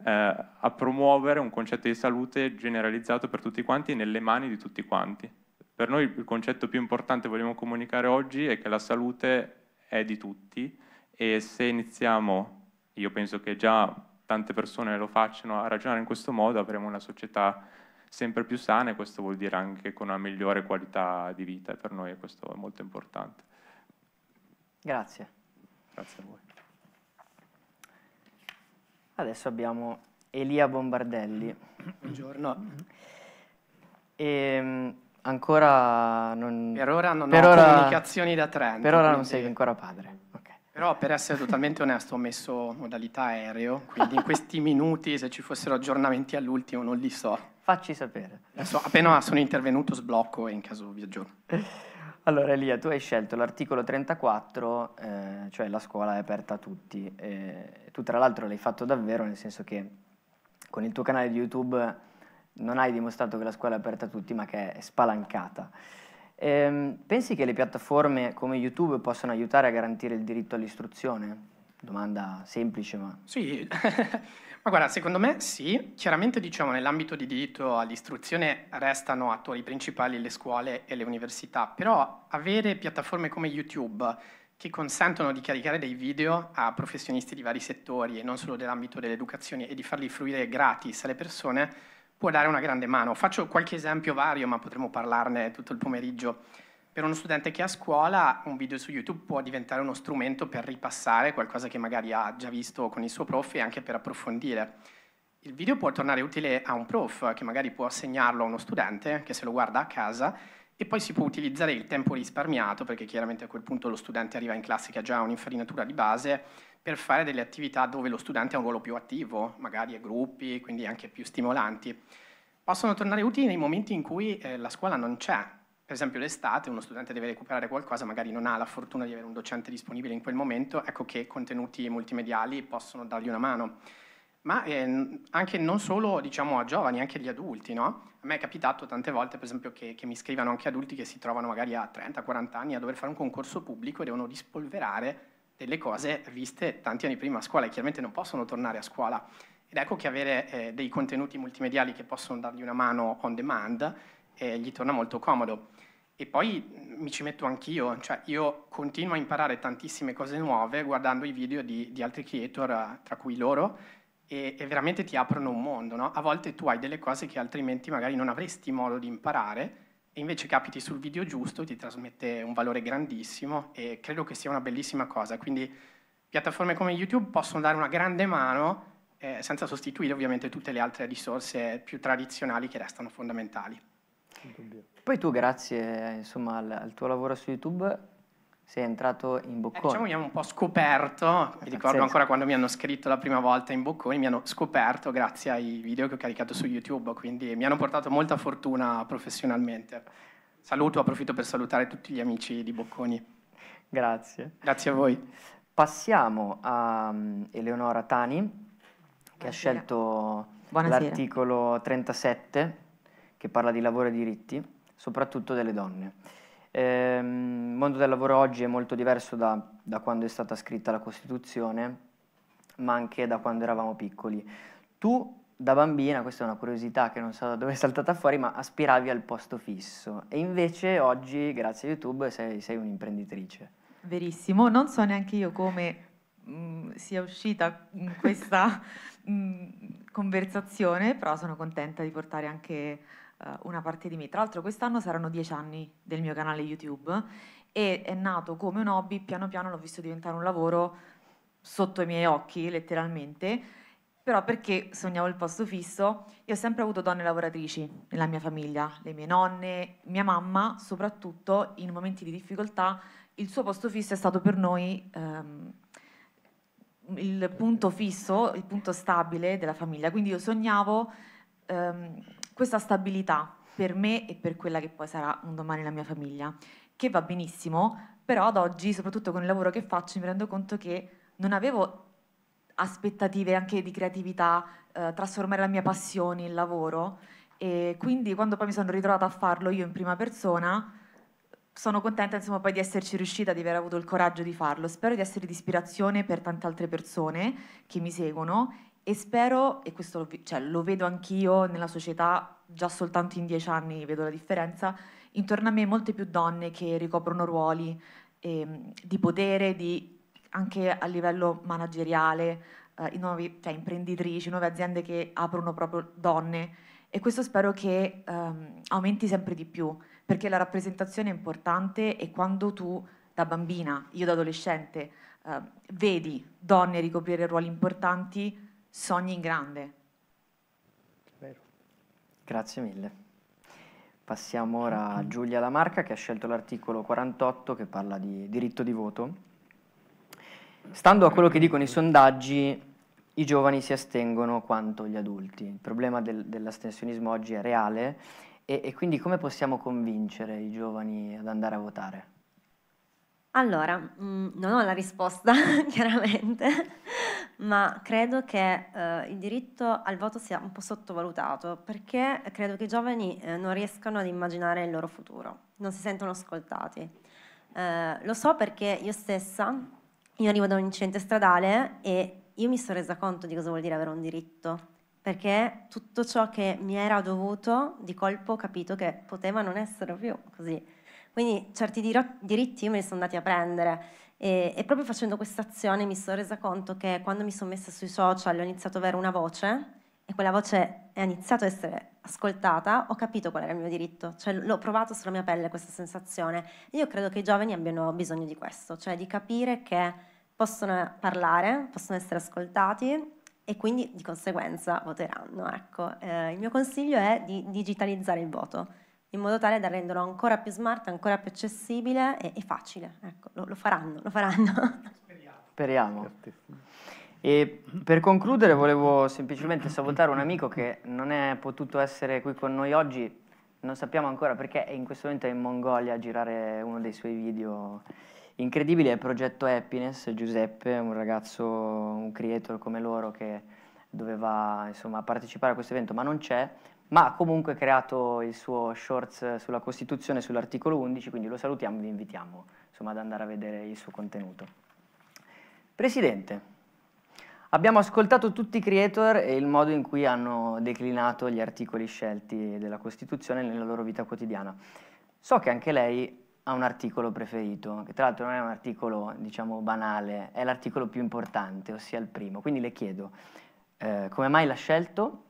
eh, a promuovere un concetto di salute generalizzato per tutti quanti e nelle mani di tutti quanti. Per noi il concetto più importante che vogliamo comunicare oggi è che la salute è di tutti e se iniziamo, io penso che già tante persone lo facciano, a ragionare in questo modo avremo una società sempre più sana e questo vuol dire anche con una migliore qualità di vita per noi e questo è molto importante. Grazie. Grazie a voi. Adesso abbiamo Elia Bombardelli. Buongiorno. E, ehm, ancora non... Per ora non per ho ora... comunicazioni da trend. Per ora quindi... non sei ancora padre. Però per essere totalmente onesto ho messo modalità aereo, quindi in questi minuti se ci fossero aggiornamenti all'ultimo non li so. Facci sapere. Adesso, appena sono intervenuto sblocco e in caso vi aggiorno. Allora Elia, tu hai scelto l'articolo 34, eh, cioè la scuola è aperta a tutti. Eh, tu tra l'altro l'hai fatto davvero, nel senso che con il tuo canale di YouTube non hai dimostrato che la scuola è aperta a tutti, ma che è spalancata. Ehm, pensi che le piattaforme come YouTube possano aiutare a garantire il diritto all'istruzione? Domanda semplice, ma... Sì, *laughs* ma guarda, secondo me sì. Chiaramente, diciamo, nell'ambito di diritto all'istruzione restano attori principali le scuole e le università, però avere piattaforme come YouTube che consentono di caricare dei video a professionisti di vari settori e non solo dell'ambito dell'educazione e di farli fruire gratis alle persone può dare una grande mano. Faccio qualche esempio vario, ma potremmo parlarne tutto il pomeriggio. Per uno studente che è a scuola, un video su YouTube può diventare uno strumento per ripassare qualcosa che magari ha già visto con il suo prof e anche per approfondire. Il video può tornare utile a un prof, che magari può assegnarlo a uno studente, che se lo guarda a casa, e poi si può utilizzare il tempo risparmiato, perché chiaramente a quel punto lo studente arriva in classe che ha già un'infarinatura di base, per fare delle attività dove lo studente ha un ruolo più attivo, magari a gruppi, quindi anche più stimolanti. Possono tornare utili nei momenti in cui eh, la scuola non c'è, per esempio l'estate uno studente deve recuperare qualcosa, magari non ha la fortuna di avere un docente disponibile in quel momento, ecco che contenuti multimediali possono dargli una mano. Ma eh, anche non solo diciamo, a giovani, anche agli adulti, no? A me è capitato tante volte, per esempio, che, che mi scrivano anche adulti che si trovano magari a 30-40 anni a dover fare un concorso pubblico e devono rispolverare delle cose viste tanti anni prima a scuola e chiaramente non possono tornare a scuola. Ed ecco che avere eh, dei contenuti multimediali che possono dargli una mano on demand eh, gli torna molto comodo. E poi mm, mi ci metto anch'io, cioè io continuo a imparare tantissime cose nuove guardando i video di, di altri creator, eh, tra cui loro, e, e veramente ti aprono un mondo. No? A volte tu hai delle cose che altrimenti magari non avresti modo di imparare, e invece capiti sul video giusto, ti trasmette un valore grandissimo e credo che sia una bellissima cosa. Quindi piattaforme come YouTube possono dare una grande mano eh, senza sostituire ovviamente tutte le altre risorse più tradizionali che restano fondamentali. Poi tu grazie insomma, al, al tuo lavoro su YouTube sei entrato in Bocconi. Eh, diciamo mi hanno un po' scoperto, mi ricordo ancora quando mi hanno scritto la prima volta in Bocconi, mi hanno scoperto grazie ai video che ho caricato su YouTube, quindi mi hanno portato molta fortuna professionalmente. Saluto, approfitto per salutare tutti gli amici di Bocconi. Grazie. Grazie a voi. Passiamo a mm, Eleonora Tani, che Buonasera. ha scelto Buonasera. l'articolo 37, che parla di lavoro e diritti, soprattutto delle donne. Eh, il mondo del lavoro oggi è molto diverso da, da quando è stata scritta la Costituzione, ma anche da quando eravamo piccoli. Tu da bambina, questa è una curiosità che non so da dove è saltata fuori, ma aspiravi al posto fisso e invece oggi, grazie a YouTube, sei, sei un'imprenditrice. Verissimo, non so neanche io come mh, mm, sia uscita mm, questa *laughs* mh, mm, conversazione, però sono contenta di portare anche eh, una parte di me. Tra l'altro quest'anno saranno dieci anni del mio canale YouTube e è nato come un hobby, piano piano l'ho visto diventare un lavoro sotto i miei occhi, letteralmente, però perché sognavo il posto fisso, io ho sempre avuto donne lavoratrici nella mia famiglia, le mie nonne, mia mamma, soprattutto in momenti di difficoltà, il suo posto fisso è stato per noi ehm, il punto fisso, il punto stabile della famiglia, quindi io sognavo... Ehm, questa stabilità per me e per quella che poi sarà un domani la mia famiglia, che va benissimo, però ad oggi, soprattutto con il lavoro che faccio, mi rendo conto che non avevo aspettative anche di creatività, eh, trasformare la mia passione in lavoro e quindi quando poi mi sono ritrovata a farlo io in prima persona, sono contenta insomma poi di esserci riuscita, di aver avuto il coraggio di farlo. Spero di essere di ispirazione per tante altre persone che mi seguono e spero, e questo lo, cioè, lo vedo anch'io nella società, già soltanto in dieci anni vedo la differenza, intorno a me molte più donne che ricoprono ruoli eh, di potere, di, anche a livello manageriale, eh, nuovi, cioè, imprenditrici, nuove aziende che aprono proprio donne e questo spero che ehm, aumenti sempre di più, perché la rappresentazione è importante e quando tu da bambina, io da adolescente, eh, vedi donne ricoprire ruoli importanti, sogni in grande. Vero. Grazie mille. Passiamo ora a Giulia Lamarca che ha scelto l'articolo 48 che parla di diritto di voto. Stando a quello che dicono i sondaggi, i giovani si astengono quanto gli adulti. Il problema del, dell'astensionismo oggi è reale e, e quindi come possiamo convincere i giovani ad andare a votare? Allora, mm, non ho la risposta *laughs* chiaramente, ma credo che eh, il diritto al voto sia un po' sottovalutato perché credo che i giovani eh, non riescano ad immaginare il loro futuro, non si sentono ascoltati. Eh, lo so perché io stessa, io arrivo da un incidente stradale e io mi sono resa conto di cosa vuol dire avere un diritto, perché tutto ciò che mi era dovuto di colpo ho capito che poteva non essere più così. Quindi certi diritti io me li sono andati a prendere e, e proprio facendo questa azione mi sono resa conto che quando mi sono messa sui social ho iniziato ad avere una voce e quella voce è iniziata ad essere ascoltata, ho capito qual era il mio diritto, cioè l'ho provato sulla mia pelle questa sensazione. Io credo che i giovani abbiano bisogno di questo, cioè di capire che possono parlare, possono essere ascoltati e quindi di conseguenza voteranno. Ecco. Eh, il mio consiglio è di digitalizzare il voto in modo tale da renderlo ancora più smart, ancora più accessibile e, e facile. Ecco, lo, lo, faranno, lo faranno. Speriamo. E per concludere volevo semplicemente salutare un amico che non è potuto essere qui con noi oggi, non sappiamo ancora perché in questo momento è in Mongolia a girare uno dei suoi video incredibili, è il progetto Happiness, Giuseppe, un ragazzo, un creator come loro che doveva insomma, partecipare a questo evento ma non c'è ma ha comunque creato il suo shorts sulla Costituzione, sull'articolo 11, quindi lo salutiamo e vi invitiamo insomma, ad andare a vedere il suo contenuto. Presidente, abbiamo ascoltato tutti i creator e il modo in cui hanno declinato gli articoli scelti della Costituzione nella loro vita quotidiana. So che anche lei ha un articolo preferito, che tra l'altro non è un articolo diciamo banale, è l'articolo più importante, ossia il primo, quindi le chiedo eh, come mai l'ha scelto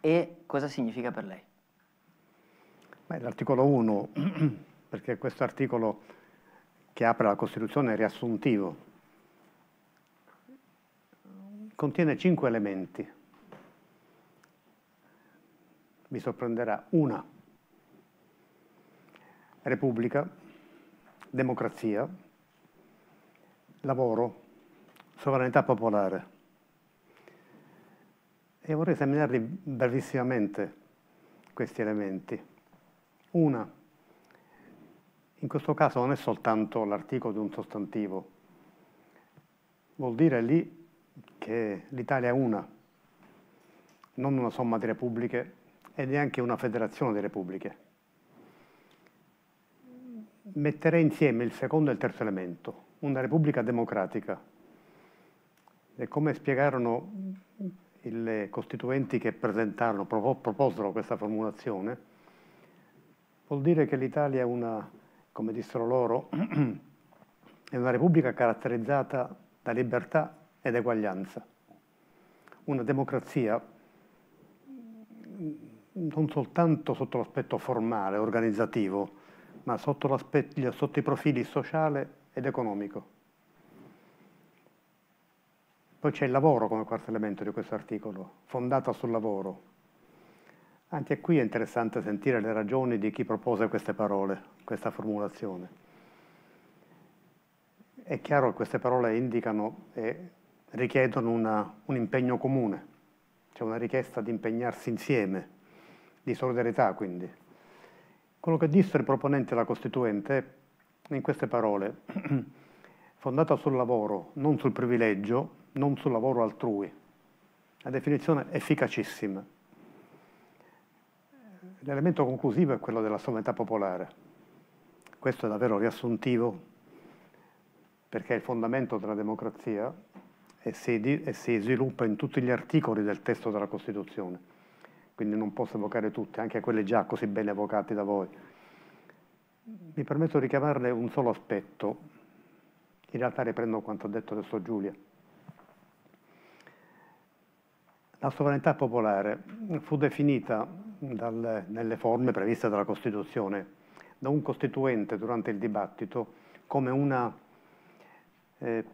e cosa significa per lei? l'articolo 1, *clears throat* perché questo articolo che apre la Costituzione è riassuntivo, contiene cinque elementi. Vi sorprenderà una. Repubblica, democrazia, lavoro, sovranità popolare e vorrei esaminarli brevissimamente questi elementi. Una, in questo caso non è soltanto l'articolo di un sostantivo, vuol dire lì che l'Italia è una, non una somma di repubbliche e neanche una federazione di repubbliche. Metterei insieme il secondo e il terzo elemento, una repubblica democratica. E come spiegarono le costituenti che presentarono, proposero questa formulazione, vuol dire che l'Italia è una, come dissero loro, *clears throat* è una repubblica caratterizzata da libertà ed eguaglianza. Una democrazia mm, non soltanto sotto l'aspetto formale, organizzativo, ma sotto, sotto i profili sociale ed economico. Poi c'è il lavoro come quarto elemento di questo articolo, fondata sul lavoro. Anche qui è interessante sentire le ragioni di chi propose queste parole, questa formulazione. È chiaro che queste parole indicano e richiedono una, un impegno comune, c'è cioè una richiesta di impegnarsi insieme, di solidarietà quindi. Quello che disse il proponente e la Costituente in queste parole, *clears throat* fondata sul lavoro, non sul privilegio, non sul lavoro altrui. La definizione è efficacissima. L'elemento conclusivo è quello della sovranità popolare. Questo è davvero riassuntivo perché è il fondamento della democrazia e si, e si sviluppa in tutti gli articoli del testo della Costituzione. Quindi non posso evocare tutti, anche quelli già così ben evocati da voi. Mi permetto di richiamarne un solo aspetto. In realtà riprendo quanto ha detto adesso Giulia. La sovranità popolare fu definita dal, nelle forme previste dalla Costituzione da un costituente durante il dibattito come una, eh,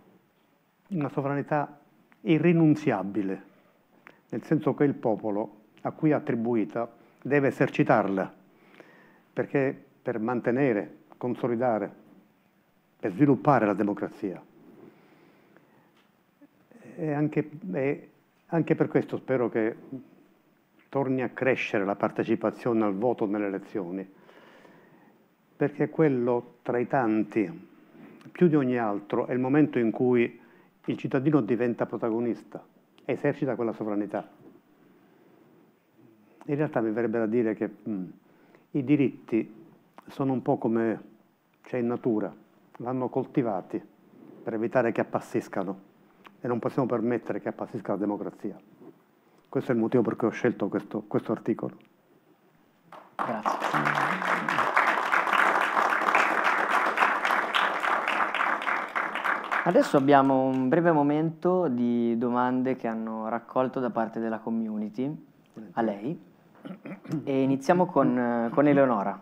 una sovranità irrinunziabile, nel senso che il popolo a cui è attribuita deve esercitarla, perché per mantenere, consolidare, per sviluppare la democrazia E anche è anche per questo spero che torni a crescere la partecipazione al voto nelle elezioni, perché quello tra i tanti, più di ogni altro, è il momento in cui il cittadino diventa protagonista, esercita quella sovranità. In realtà mi verrebbe da dire che mh, mm, i diritti sono un po' come c'è in natura, vanno coltivati per evitare che appassiscano e non possiamo permettere che appassisca la democrazia. Questo è il motivo per cui ho scelto questo, questo articolo. Grazie. Adesso abbiamo un breve momento di domande che hanno raccolto da parte della community a lei e iniziamo con, con Eleonora.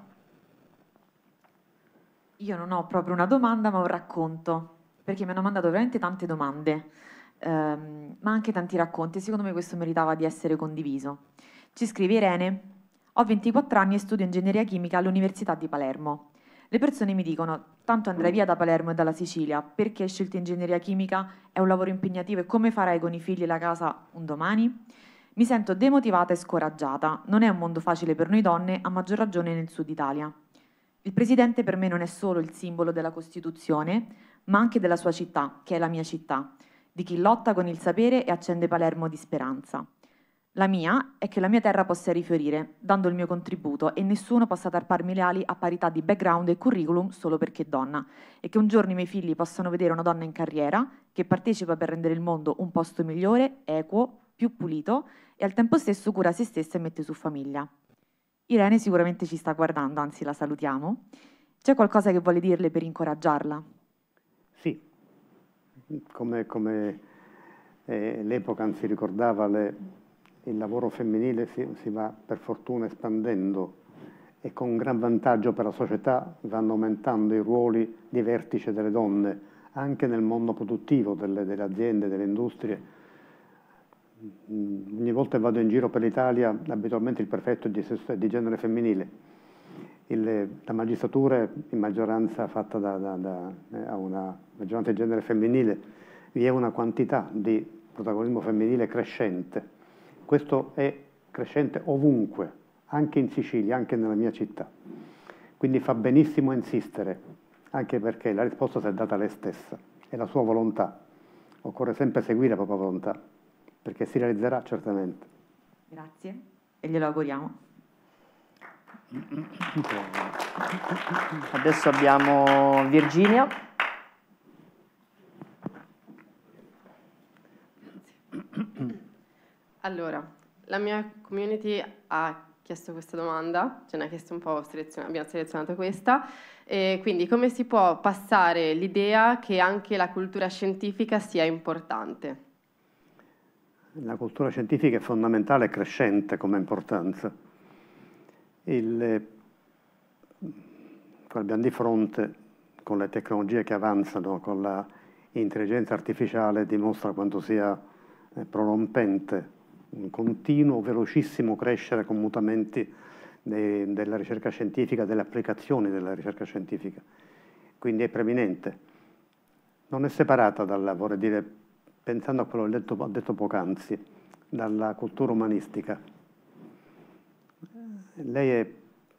Io non ho proprio una domanda ma un racconto perché mi hanno mandato veramente tante domande, ehm, ma anche tanti racconti e secondo me questo meritava di essere condiviso. Ci scrive Irene, ho 24 anni e studio ingegneria chimica all'Università di Palermo. Le persone mi dicono, tanto andrai via da Palermo e dalla Sicilia, perché hai scelto ingegneria chimica? È un lavoro impegnativo e come farai con i figli e la casa un domani? Mi sento demotivata e scoraggiata, non è un mondo facile per noi donne, a maggior ragione nel sud Italia. Il presidente per me non è solo il simbolo della Costituzione, ma anche della sua città, che è la mia città, di chi lotta con il sapere e accende Palermo di speranza. La mia è che la mia terra possa rifiorire, dando il mio contributo e nessuno possa tarparmi le ali a parità di background e curriculum solo perché donna, e che un giorno i miei figli possano vedere una donna in carriera che partecipa per rendere il mondo un posto migliore, equo, più pulito e al tempo stesso cura se stessa e mette su famiglia. Irene sicuramente ci sta guardando, anzi la salutiamo. C'è qualcosa che vuole dirle per incoraggiarla? come, come eh, l'epoca si ricordava, le, il lavoro femminile si, si, va per fortuna espandendo e con gran vantaggio per la società vanno aumentando i ruoli di vertice delle donne, anche nel mondo produttivo delle, delle aziende, delle industrie. Mm, ogni volta che vado in giro per l'Italia, abitualmente il prefetto è di, di genere femminile il, la magistratura in maggioranza fatta da, da, da eh, una maggioranza di genere femminile, vi è una quantità di protagonismo femminile crescente. Questo è crescente ovunque, anche in Sicilia, anche nella mia città. Quindi fa benissimo insistere, anche perché la risposta si è data lei stessa, è la sua volontà. Occorre sempre seguire la propria volontà, perché si realizzerà certamente. Grazie e glielo auguriamo. Adesso abbiamo Virginia. Allora, la mia community ha chiesto questa domanda, ce ne ha chiesto un po', selezion- abbiamo selezionato questa, e quindi come si può passare l'idea che anche la cultura scientifica sia importante? La cultura scientifica è fondamentale e crescente come importanza il, eh, abbiamo di fronte con le tecnologie che avanzano, con l'intelligenza artificiale, dimostra quanto sia eh, prorompente un continuo, velocissimo crescere con mutamenti de, della ricerca scientifica, delle applicazioni della ricerca scientifica. Quindi è preminente. Non è separata dalla, vorrei dire, pensando a quello che ho detto, ho detto poc'anzi, dalla cultura umanistica lei è,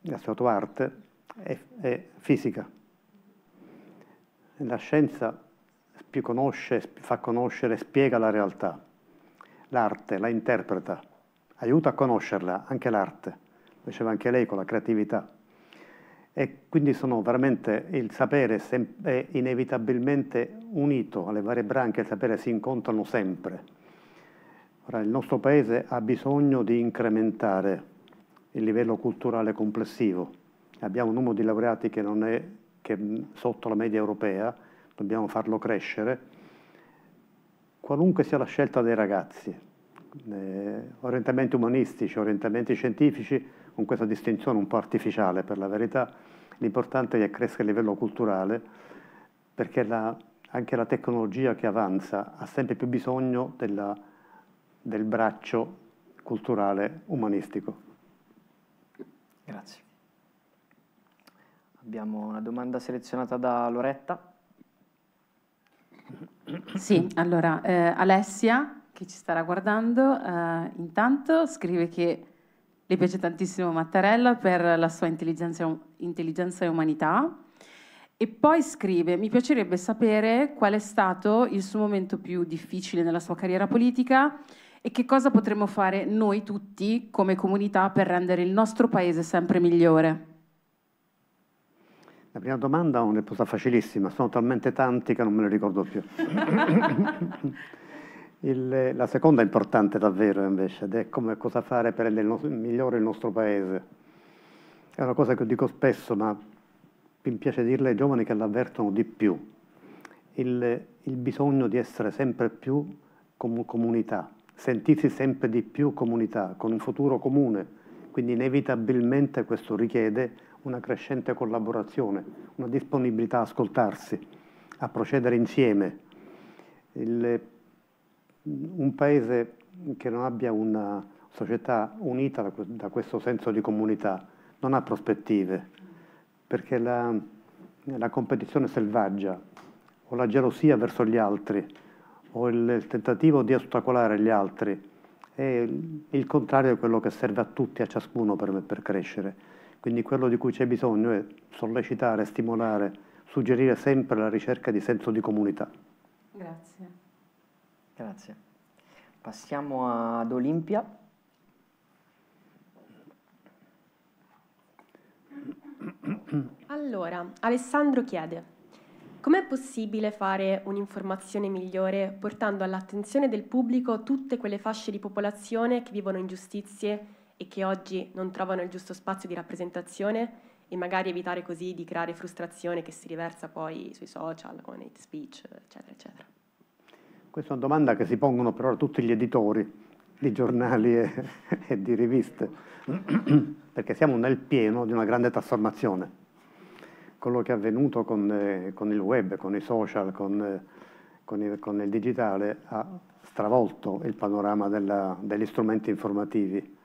la sua arte, è, è fisica. La scienza più conosce, fa conoscere, spiega la realtà. L'arte la interpreta, aiuta a conoscerla, anche l'arte. Lo diceva anche lei con la creatività. E quindi sono veramente il sapere è inevitabilmente unito alle varie branche, il sapere si incontrano sempre. Ora, il nostro paese ha bisogno di incrementare il livello culturale complessivo. Abbiamo un numero di laureati che non è che sotto la media europea, dobbiamo farlo crescere. Qualunque sia la scelta dei ragazzi, eh, orientamenti umanistici, orientamenti scientifici, con questa distinzione un po' artificiale per la verità, l'importante è che cresca il livello culturale perché la, anche la tecnologia che avanza ha sempre più bisogno della, del braccio culturale umanistico. Grazie. Abbiamo una domanda selezionata da Loretta. Sì, allora eh, Alessia, che ci starà guardando, eh, intanto scrive che le piace tantissimo Mattarella per la sua intelligenza, um, intelligenza e umanità. E poi scrive, mi piacerebbe sapere qual è stato il suo momento più difficile nella sua carriera politica e che cosa potremmo fare noi tutti come comunità per rendere il nostro paese sempre migliore? La prima domanda è una risposta facilissima, sono talmente tanti che non me ne ricordo più. *laughs* il, la seconda è importante davvero invece ed è come cosa fare per rendere migliore il nostro paese. È una cosa che dico spesso, ma mi piace dirla ai giovani che l'avvertono di più. Il, il bisogno di essere sempre più come comunità, sentirsi sempre di più comunità, con un futuro comune. Quindi inevitabilmente questo richiede una crescente collaborazione, una disponibilità a ascoltarsi, a procedere insieme. Il, un paese che non abbia una società unita da, da questo senso di comunità non ha prospettive, perché la, la competizione selvaggia o la gelosia verso gli altri o il, il tentativo di ostacolare gli altri è il contrario di quello che serve a tutti, a ciascuno per, per crescere. Quindi quello di cui c'è bisogno è sollecitare, stimolare, suggerire sempre la ricerca di senso di comunità. Grazie. Grazie. Passiamo ad Olimpia. Allora, Alessandro chiede, Com'è possibile fare un'informazione migliore portando all'attenzione del pubblico tutte quelle fasce di popolazione che vivono ingiustizie e che oggi non trovano il giusto spazio di rappresentazione e magari evitare così di creare frustrazione che si riversa poi sui social con hate speech, eccetera, eccetera? Questa è una domanda che si pongono però tutti gli editori di giornali e, e di riviste, perché siamo nel pieno di una grande trasformazione quello che è avvenuto con, eh, con il web, con i social, con, eh, con, il, con, il, digitale, ha stravolto il panorama della, degli strumenti informativi.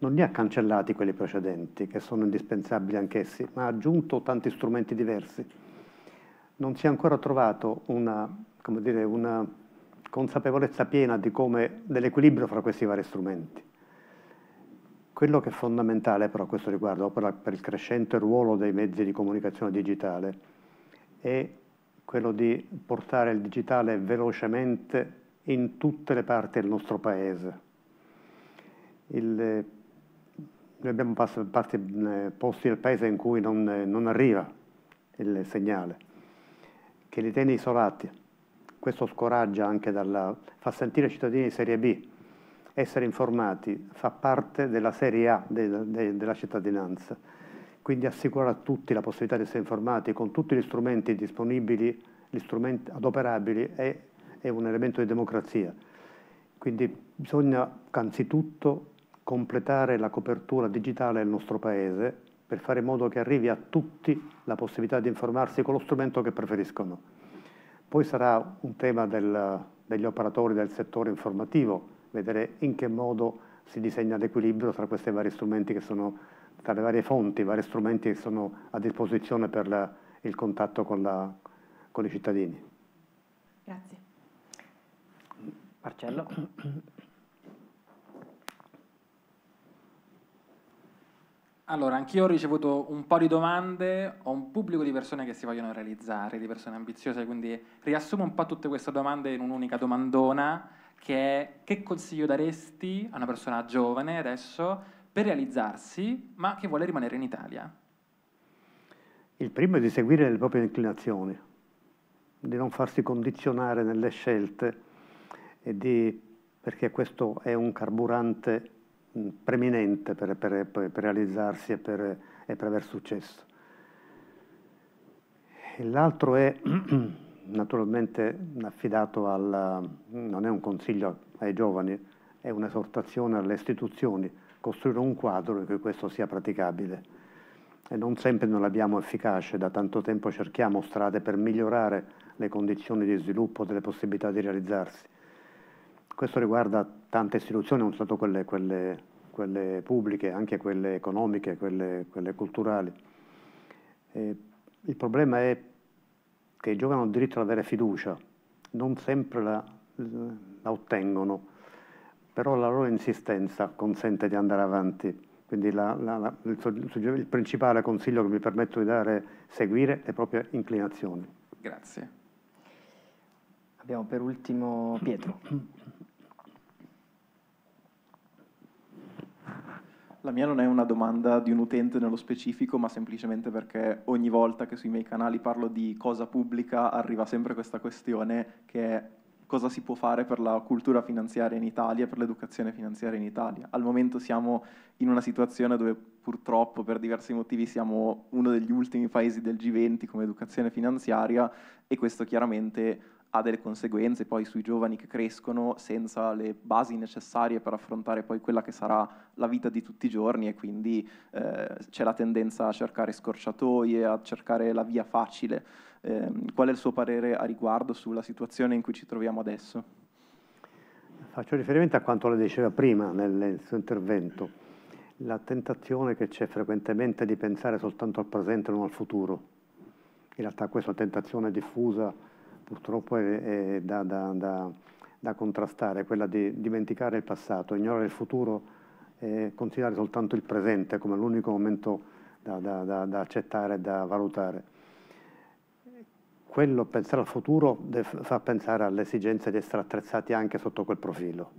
Non li ha cancellati quelli precedenti, che sono indispensabili anch'essi, ma ha aggiunto tanti strumenti diversi. Non si è ancora trovato una, dire, una consapevolezza piena dell'equilibrio fra questi vari strumenti. Quello che è fondamentale però a questo riguardo, per il crescente ruolo dei mezzi di comunicazione digitale, è quello di portare il digitale velocemente in tutte le parti del nostro paese. Il, noi abbiamo parti, eh, posti del paese in cui non, non arriva il segnale, che li tiene isolati. Questo scoraggia anche dalla, fa sentire i cittadini di serie B, essere informati fa parte della serie A de, de, della cittadinanza, quindi assicurare a tutti la possibilità di essere informati con tutti gli strumenti disponibili, gli strumenti adoperabili è, è un elemento di democrazia. Quindi bisogna anzitutto completare la copertura digitale del nostro Paese per fare in modo che arrivi a tutti la possibilità di informarsi con lo strumento che preferiscono. Poi sarà un tema del, degli operatori del settore informativo, vedere in che modo si disegna l'equilibrio tra questi vari strumenti che sono, tra le varie fonti, i vari strumenti che sono a disposizione per la, il contatto con, la, con i cittadini. Grazie. Marcello. Allora, anch'io ho ricevuto un po' di domande, ho un pubblico di persone che si vogliono realizzare, di persone ambiziose, quindi riassumo un po' tutte queste domande in un'unica domandona che è che consiglio daresti a una persona giovane adesso per realizzarsi, ma che vuole rimanere in Italia? Il primo è di seguire le proprie inclinazioni, di non farsi condizionare nelle scelte, di, perché questo è un carburante mm, preminente per, per, per realizzarsi e per, e per aver successo. L'altro è *clears throat* naturalmente affidato al, non è un consiglio ai giovani, è un'esortazione alle istituzioni, costruire un quadro in cui questo sia praticabile. E non sempre non l'abbiamo efficace, da tanto tempo cerchiamo strade per migliorare le condizioni di sviluppo delle possibilità di realizzarsi. Questo riguarda tante istituzioni, non solo quelle, quelle, quelle pubbliche, anche quelle economiche, quelle, quelle culturali. E il problema è che i giovani hanno diritto ad avere fiducia, non sempre la, la ottengono, però la loro insistenza consente di andare avanti. Quindi la, la, il, il, principale consiglio che mi permetto di dare è seguire le proprie inclinazioni. Grazie. Abbiamo per ultimo Pietro. *clears throat* La mia non è una domanda di un utente nello specifico, ma semplicemente perché ogni volta che sui miei canali parlo di cosa pubblica arriva sempre questa questione che è cosa si può fare per la cultura finanziaria in Italia, per l'educazione finanziaria in Italia. Al momento siamo in una situazione dove purtroppo per diversi motivi siamo uno degli ultimi paesi del G20 come educazione finanziaria e questo chiaramente ha delle conseguenze poi sui giovani che crescono senza le basi necessarie per affrontare poi quella che sarà la vita di tutti i giorni e quindi eh, c'è la tendenza a cercare scorciatoie, a cercare la via facile. Eh, qual è il suo parere a riguardo sulla situazione in cui ci troviamo adesso? Faccio riferimento a quanto le diceva prima nel suo intervento la tentazione che c'è frequentemente di pensare soltanto al presente e non al futuro. In realtà questa tentazione è diffusa purtroppo è, è da, da, da, da, contrastare, quella di dimenticare il passato, ignorare il futuro e considerare soltanto il presente come l'unico momento da, accettare e da valutare. Quello pensare al futuro fa pensare all'esigenza di essere attrezzati anche sotto quel profilo.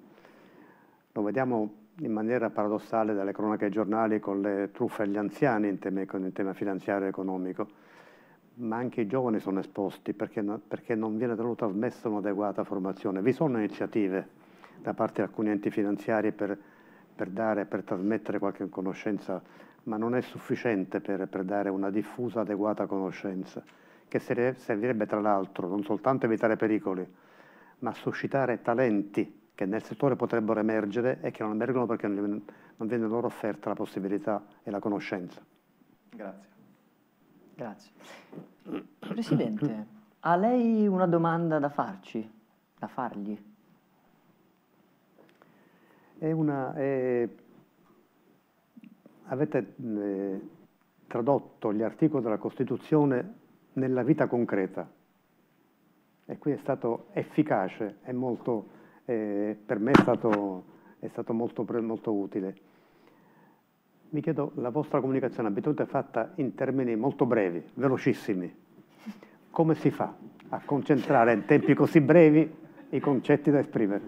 Lo vediamo in maniera paradossale dalle cronache ai giornali con le truffe agli anziani in tema, in tema finanziario e economico ma anche i giovani sono esposti perché, perché non viene loro trasmessa un'adeguata formazione. Vi sono iniziative da parte di alcuni enti finanziari per, per, dare, per trasmettere qualche conoscenza, ma non è sufficiente per, per dare una diffusa adeguata conoscenza, che servirebbe tra l'altro non soltanto evitare pericoli, ma suscitare talenti che nel settore potrebbero emergere e che non emergono perché non viene loro offerta la possibilità e la conoscenza. Grazie. Grazie. Presidente, ha lei una domanda da farci, da fargli? È una... Eh, avete eh, tradotto gli articoli della Costituzione nella vita concreta e qui è stato efficace, è molto, eh, per me è stato, è stato molto, molto utile. Mi chiedo, la vostra comunicazione abitualmente è fatta in termini molto brevi, velocissimi. Come si fa a concentrare in tempi così brevi i concetti da esprimere?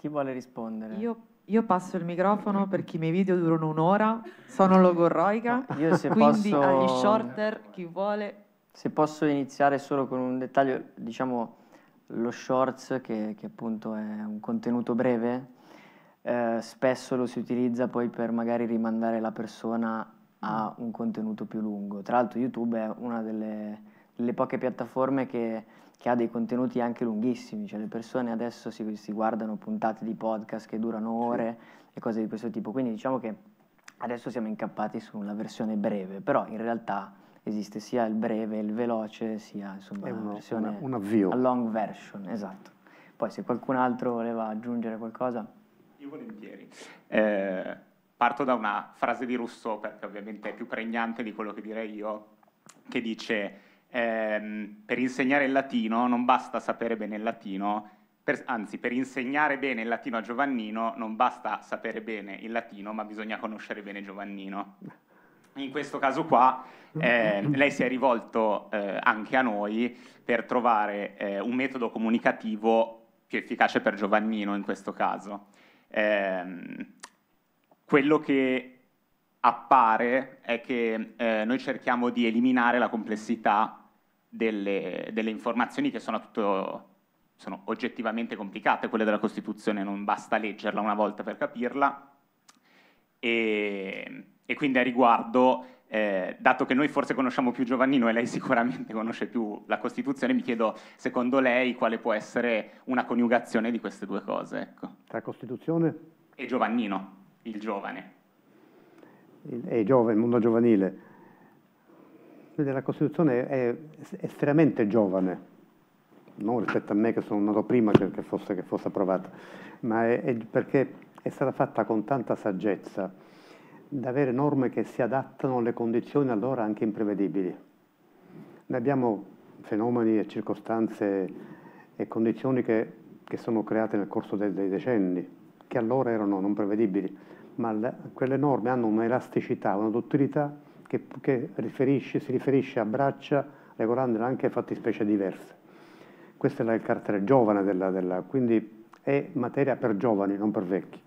Chi vuole rispondere? Io, io passo il microfono perché i miei video durano un'ora, sono logorroica, io se quindi posso... agli shorter, chi vuole... Se posso iniziare solo con un dettaglio, diciamo lo shorts, che, che appunto è un contenuto breve, eh, spesso lo si utilizza poi per magari rimandare la persona a un contenuto più lungo. Tra l'altro YouTube è una delle, delle poche piattaforme che, che, ha dei contenuti anche lunghissimi, cioè le persone adesso si, si guardano puntate di podcast che durano ore sì. e cose di questo tipo, quindi diciamo che adesso siamo incappati sulla versione breve, però in realtà esiste sia il breve, il veloce, sia insomma una, versione un avvio. long version, esatto. Poi se qualcun altro voleva aggiungere qualcosa... Io volentieri. Eh, parto da una frase di Rousseau, perché ovviamente è più pregnante di quello che direi io, che dice ehm, per insegnare il latino non basta sapere bene il latino, per, anzi per insegnare bene il latino a Giovannino non basta sapere bene il latino, ma bisogna conoscere bene Giovannino. In questo caso qua eh, lei si è rivolto eh, anche a noi per trovare eh, un metodo comunicativo più efficace per Giovannino in questo caso. Ehm, quello che appare è che eh, noi cerchiamo di eliminare la complessità delle, delle informazioni che sono, tutto, sono oggettivamente complicate, quelle della Costituzione, non basta leggerla una volta per capirla. E, e quindi a riguardo, eh, dato che noi forse conosciamo più Giovannino e lei *laughs* sicuramente conosce più la Costituzione, mi chiedo secondo lei quale può essere una coniugazione di queste due cose. Ecco. Tra Costituzione? E Giovannino, il giovane. E è giovane, il mondo giovanile. la Costituzione è, estremamente giovane, non rispetto a me che sono nato prima che, fosse, che fosse, approvata, ma è, è perché è stata fatta con tanta saggezza da avere norme che si adattano alle condizioni allora anche imprevedibili. Noi abbiamo fenomeni e circostanze e condizioni che che sono create nel corso dei, dei decenni, che allora erano non prevedibili, ma le, quelle norme hanno un'elasticità, una dottrina che, che riferisce, si riferisce a braccia regolandole anche fattispecie diverse. Questo è il carattere giovane della, della, quindi è materia per giovani, non per vecchi.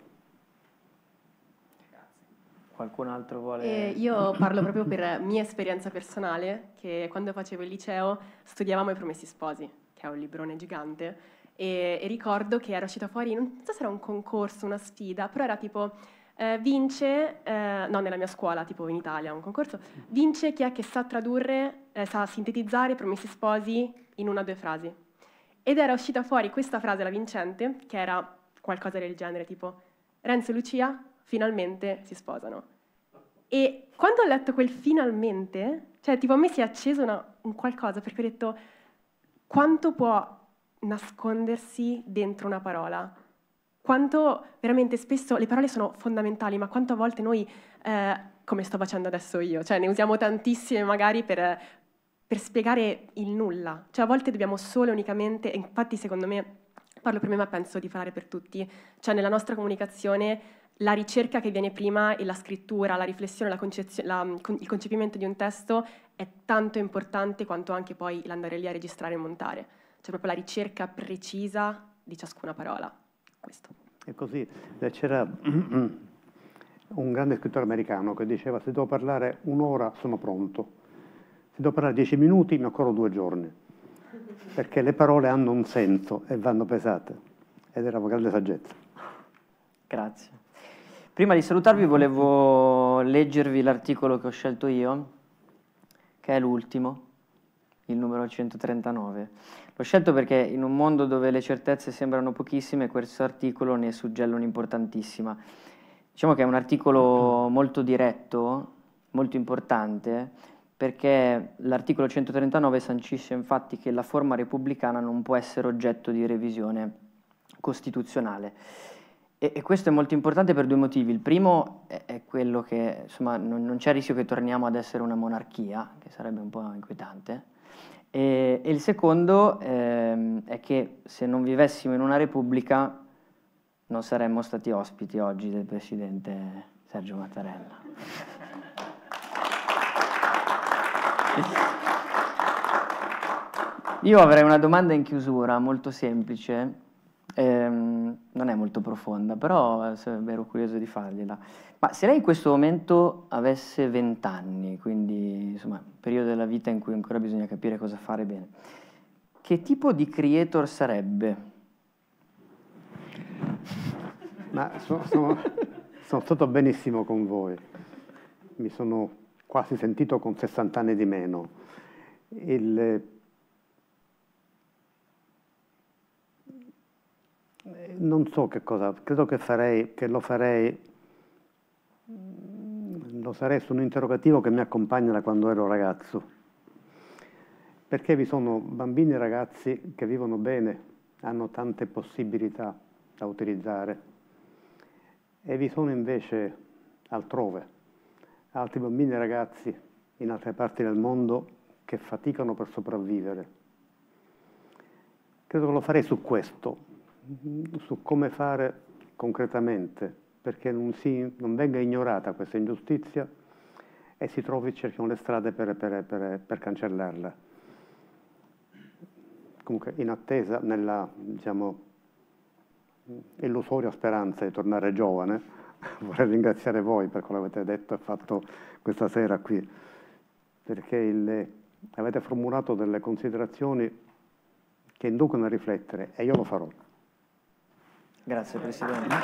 Qualcun altro vuole? Eh, io parlo proprio per mia esperienza personale, che quando facevo il liceo studiavamo I Promessi Sposi, che è un librone gigante, e, e ricordo che era uscita fuori, non so se era un concorso, una sfida, però era tipo eh, vince, eh, no nella mia scuola, tipo in Italia, un concorso, vince chi è che sa tradurre, eh, sa sintetizzare promessi sposi in una o due frasi. Ed era uscita fuori questa frase, la vincente, che era qualcosa del genere, tipo Renzo e Lucia finalmente si sposano. E quando ho letto quel finalmente, cioè tipo a me si è acceso una, un qualcosa perché ho detto quanto può nascondersi dentro una parola. Quanto veramente spesso le parole sono fondamentali, ma quanto a volte noi, eh, come sto facendo adesso io, cioè ne usiamo tantissime magari per, per spiegare il nulla. Cioè a volte dobbiamo solo e unicamente, infatti secondo me, parlo per me ma penso di parlare per tutti, cioè nella nostra comunicazione la ricerca che viene prima e la scrittura, la riflessione, la concezio- la, il concepimento di un testo è tanto importante quanto anche poi l'andare lì a registrare e montare c'è proprio la ricerca precisa di ciascuna parola. Questo. È così. Eh, c'era *clears throat* un grande scrittore americano che diceva se devo parlare un'ora sono pronto, se devo parlare dieci minuti mi occorrono due giorni, perché le parole hanno un senso e vanno pesate. Ed era una grande saggezza. Grazie. Prima di salutarvi volevo leggervi l'articolo che ho scelto io, che è l'ultimo, il numero 139 L'ho scelto perché in un mondo dove le certezze sembrano pochissime, questo articolo ne suggella un'importantissima. Diciamo che è un articolo molto diretto, molto importante, perché l'articolo 139 sancisce infatti che la forma repubblicana non può essere oggetto di revisione costituzionale. E, e questo è molto importante per due motivi. Il primo è, è quello che insomma, non, non c'è rischio che torniamo ad essere una monarchia, che sarebbe un po' inquietante e, e il secondo ehm, è che se non vivessimo in una repubblica non saremmo stati ospiti oggi del presidente Sergio Mattarella. Io avrei una domanda in chiusura molto semplice Ehm, non è molto profonda, però ero curioso di fargliela. Ma se lei in questo momento avesse 20 anni, quindi insomma, periodo della vita in cui ancora bisogna capire cosa fare bene, che tipo di creator sarebbe? Ma sono, sono, sono stato benissimo con voi, mi sono quasi sentito con 60 anni di meno. Il, Eh, non so che cosa, credo che, farei, che lo farei, mm, lo sarei su un interrogativo che mi accompagna da quando ero ragazzo. Perché vi sono bambini e ragazzi che vivono bene, hanno tante possibilità da utilizzare, e vi sono invece altrove altri bambini e ragazzi in altre parti del mondo che faticano per sopravvivere. Credo che lo farei su questo, su come fare concretamente perché non, si, non, venga ignorata questa ingiustizia e si trovi, cerchiamo le strade per, per, per, per cancellarla. Comunque in attesa, nella diciamo, illusoria speranza di tornare giovane, *laughs* vorrei ringraziare voi per quello che avete detto e fatto questa sera qui, perché il, avete formulato delle considerazioni che inducono a riflettere e io lo farò. Grazie Presidente.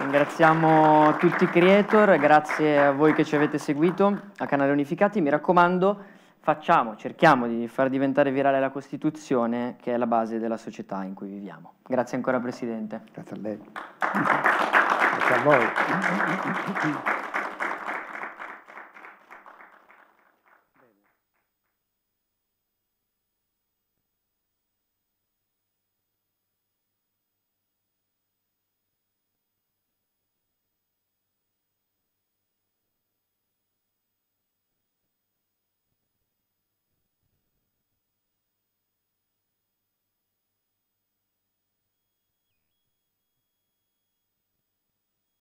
Ringraziamo tutti i creator, grazie a voi che ci avete seguito a Canale Unificati. Mi raccomando, facciamo, cerchiamo di far diventare virale la Costituzione che è la base della società in cui viviamo. Grazie ancora Presidente. Grazie a lei. Grazie a voi.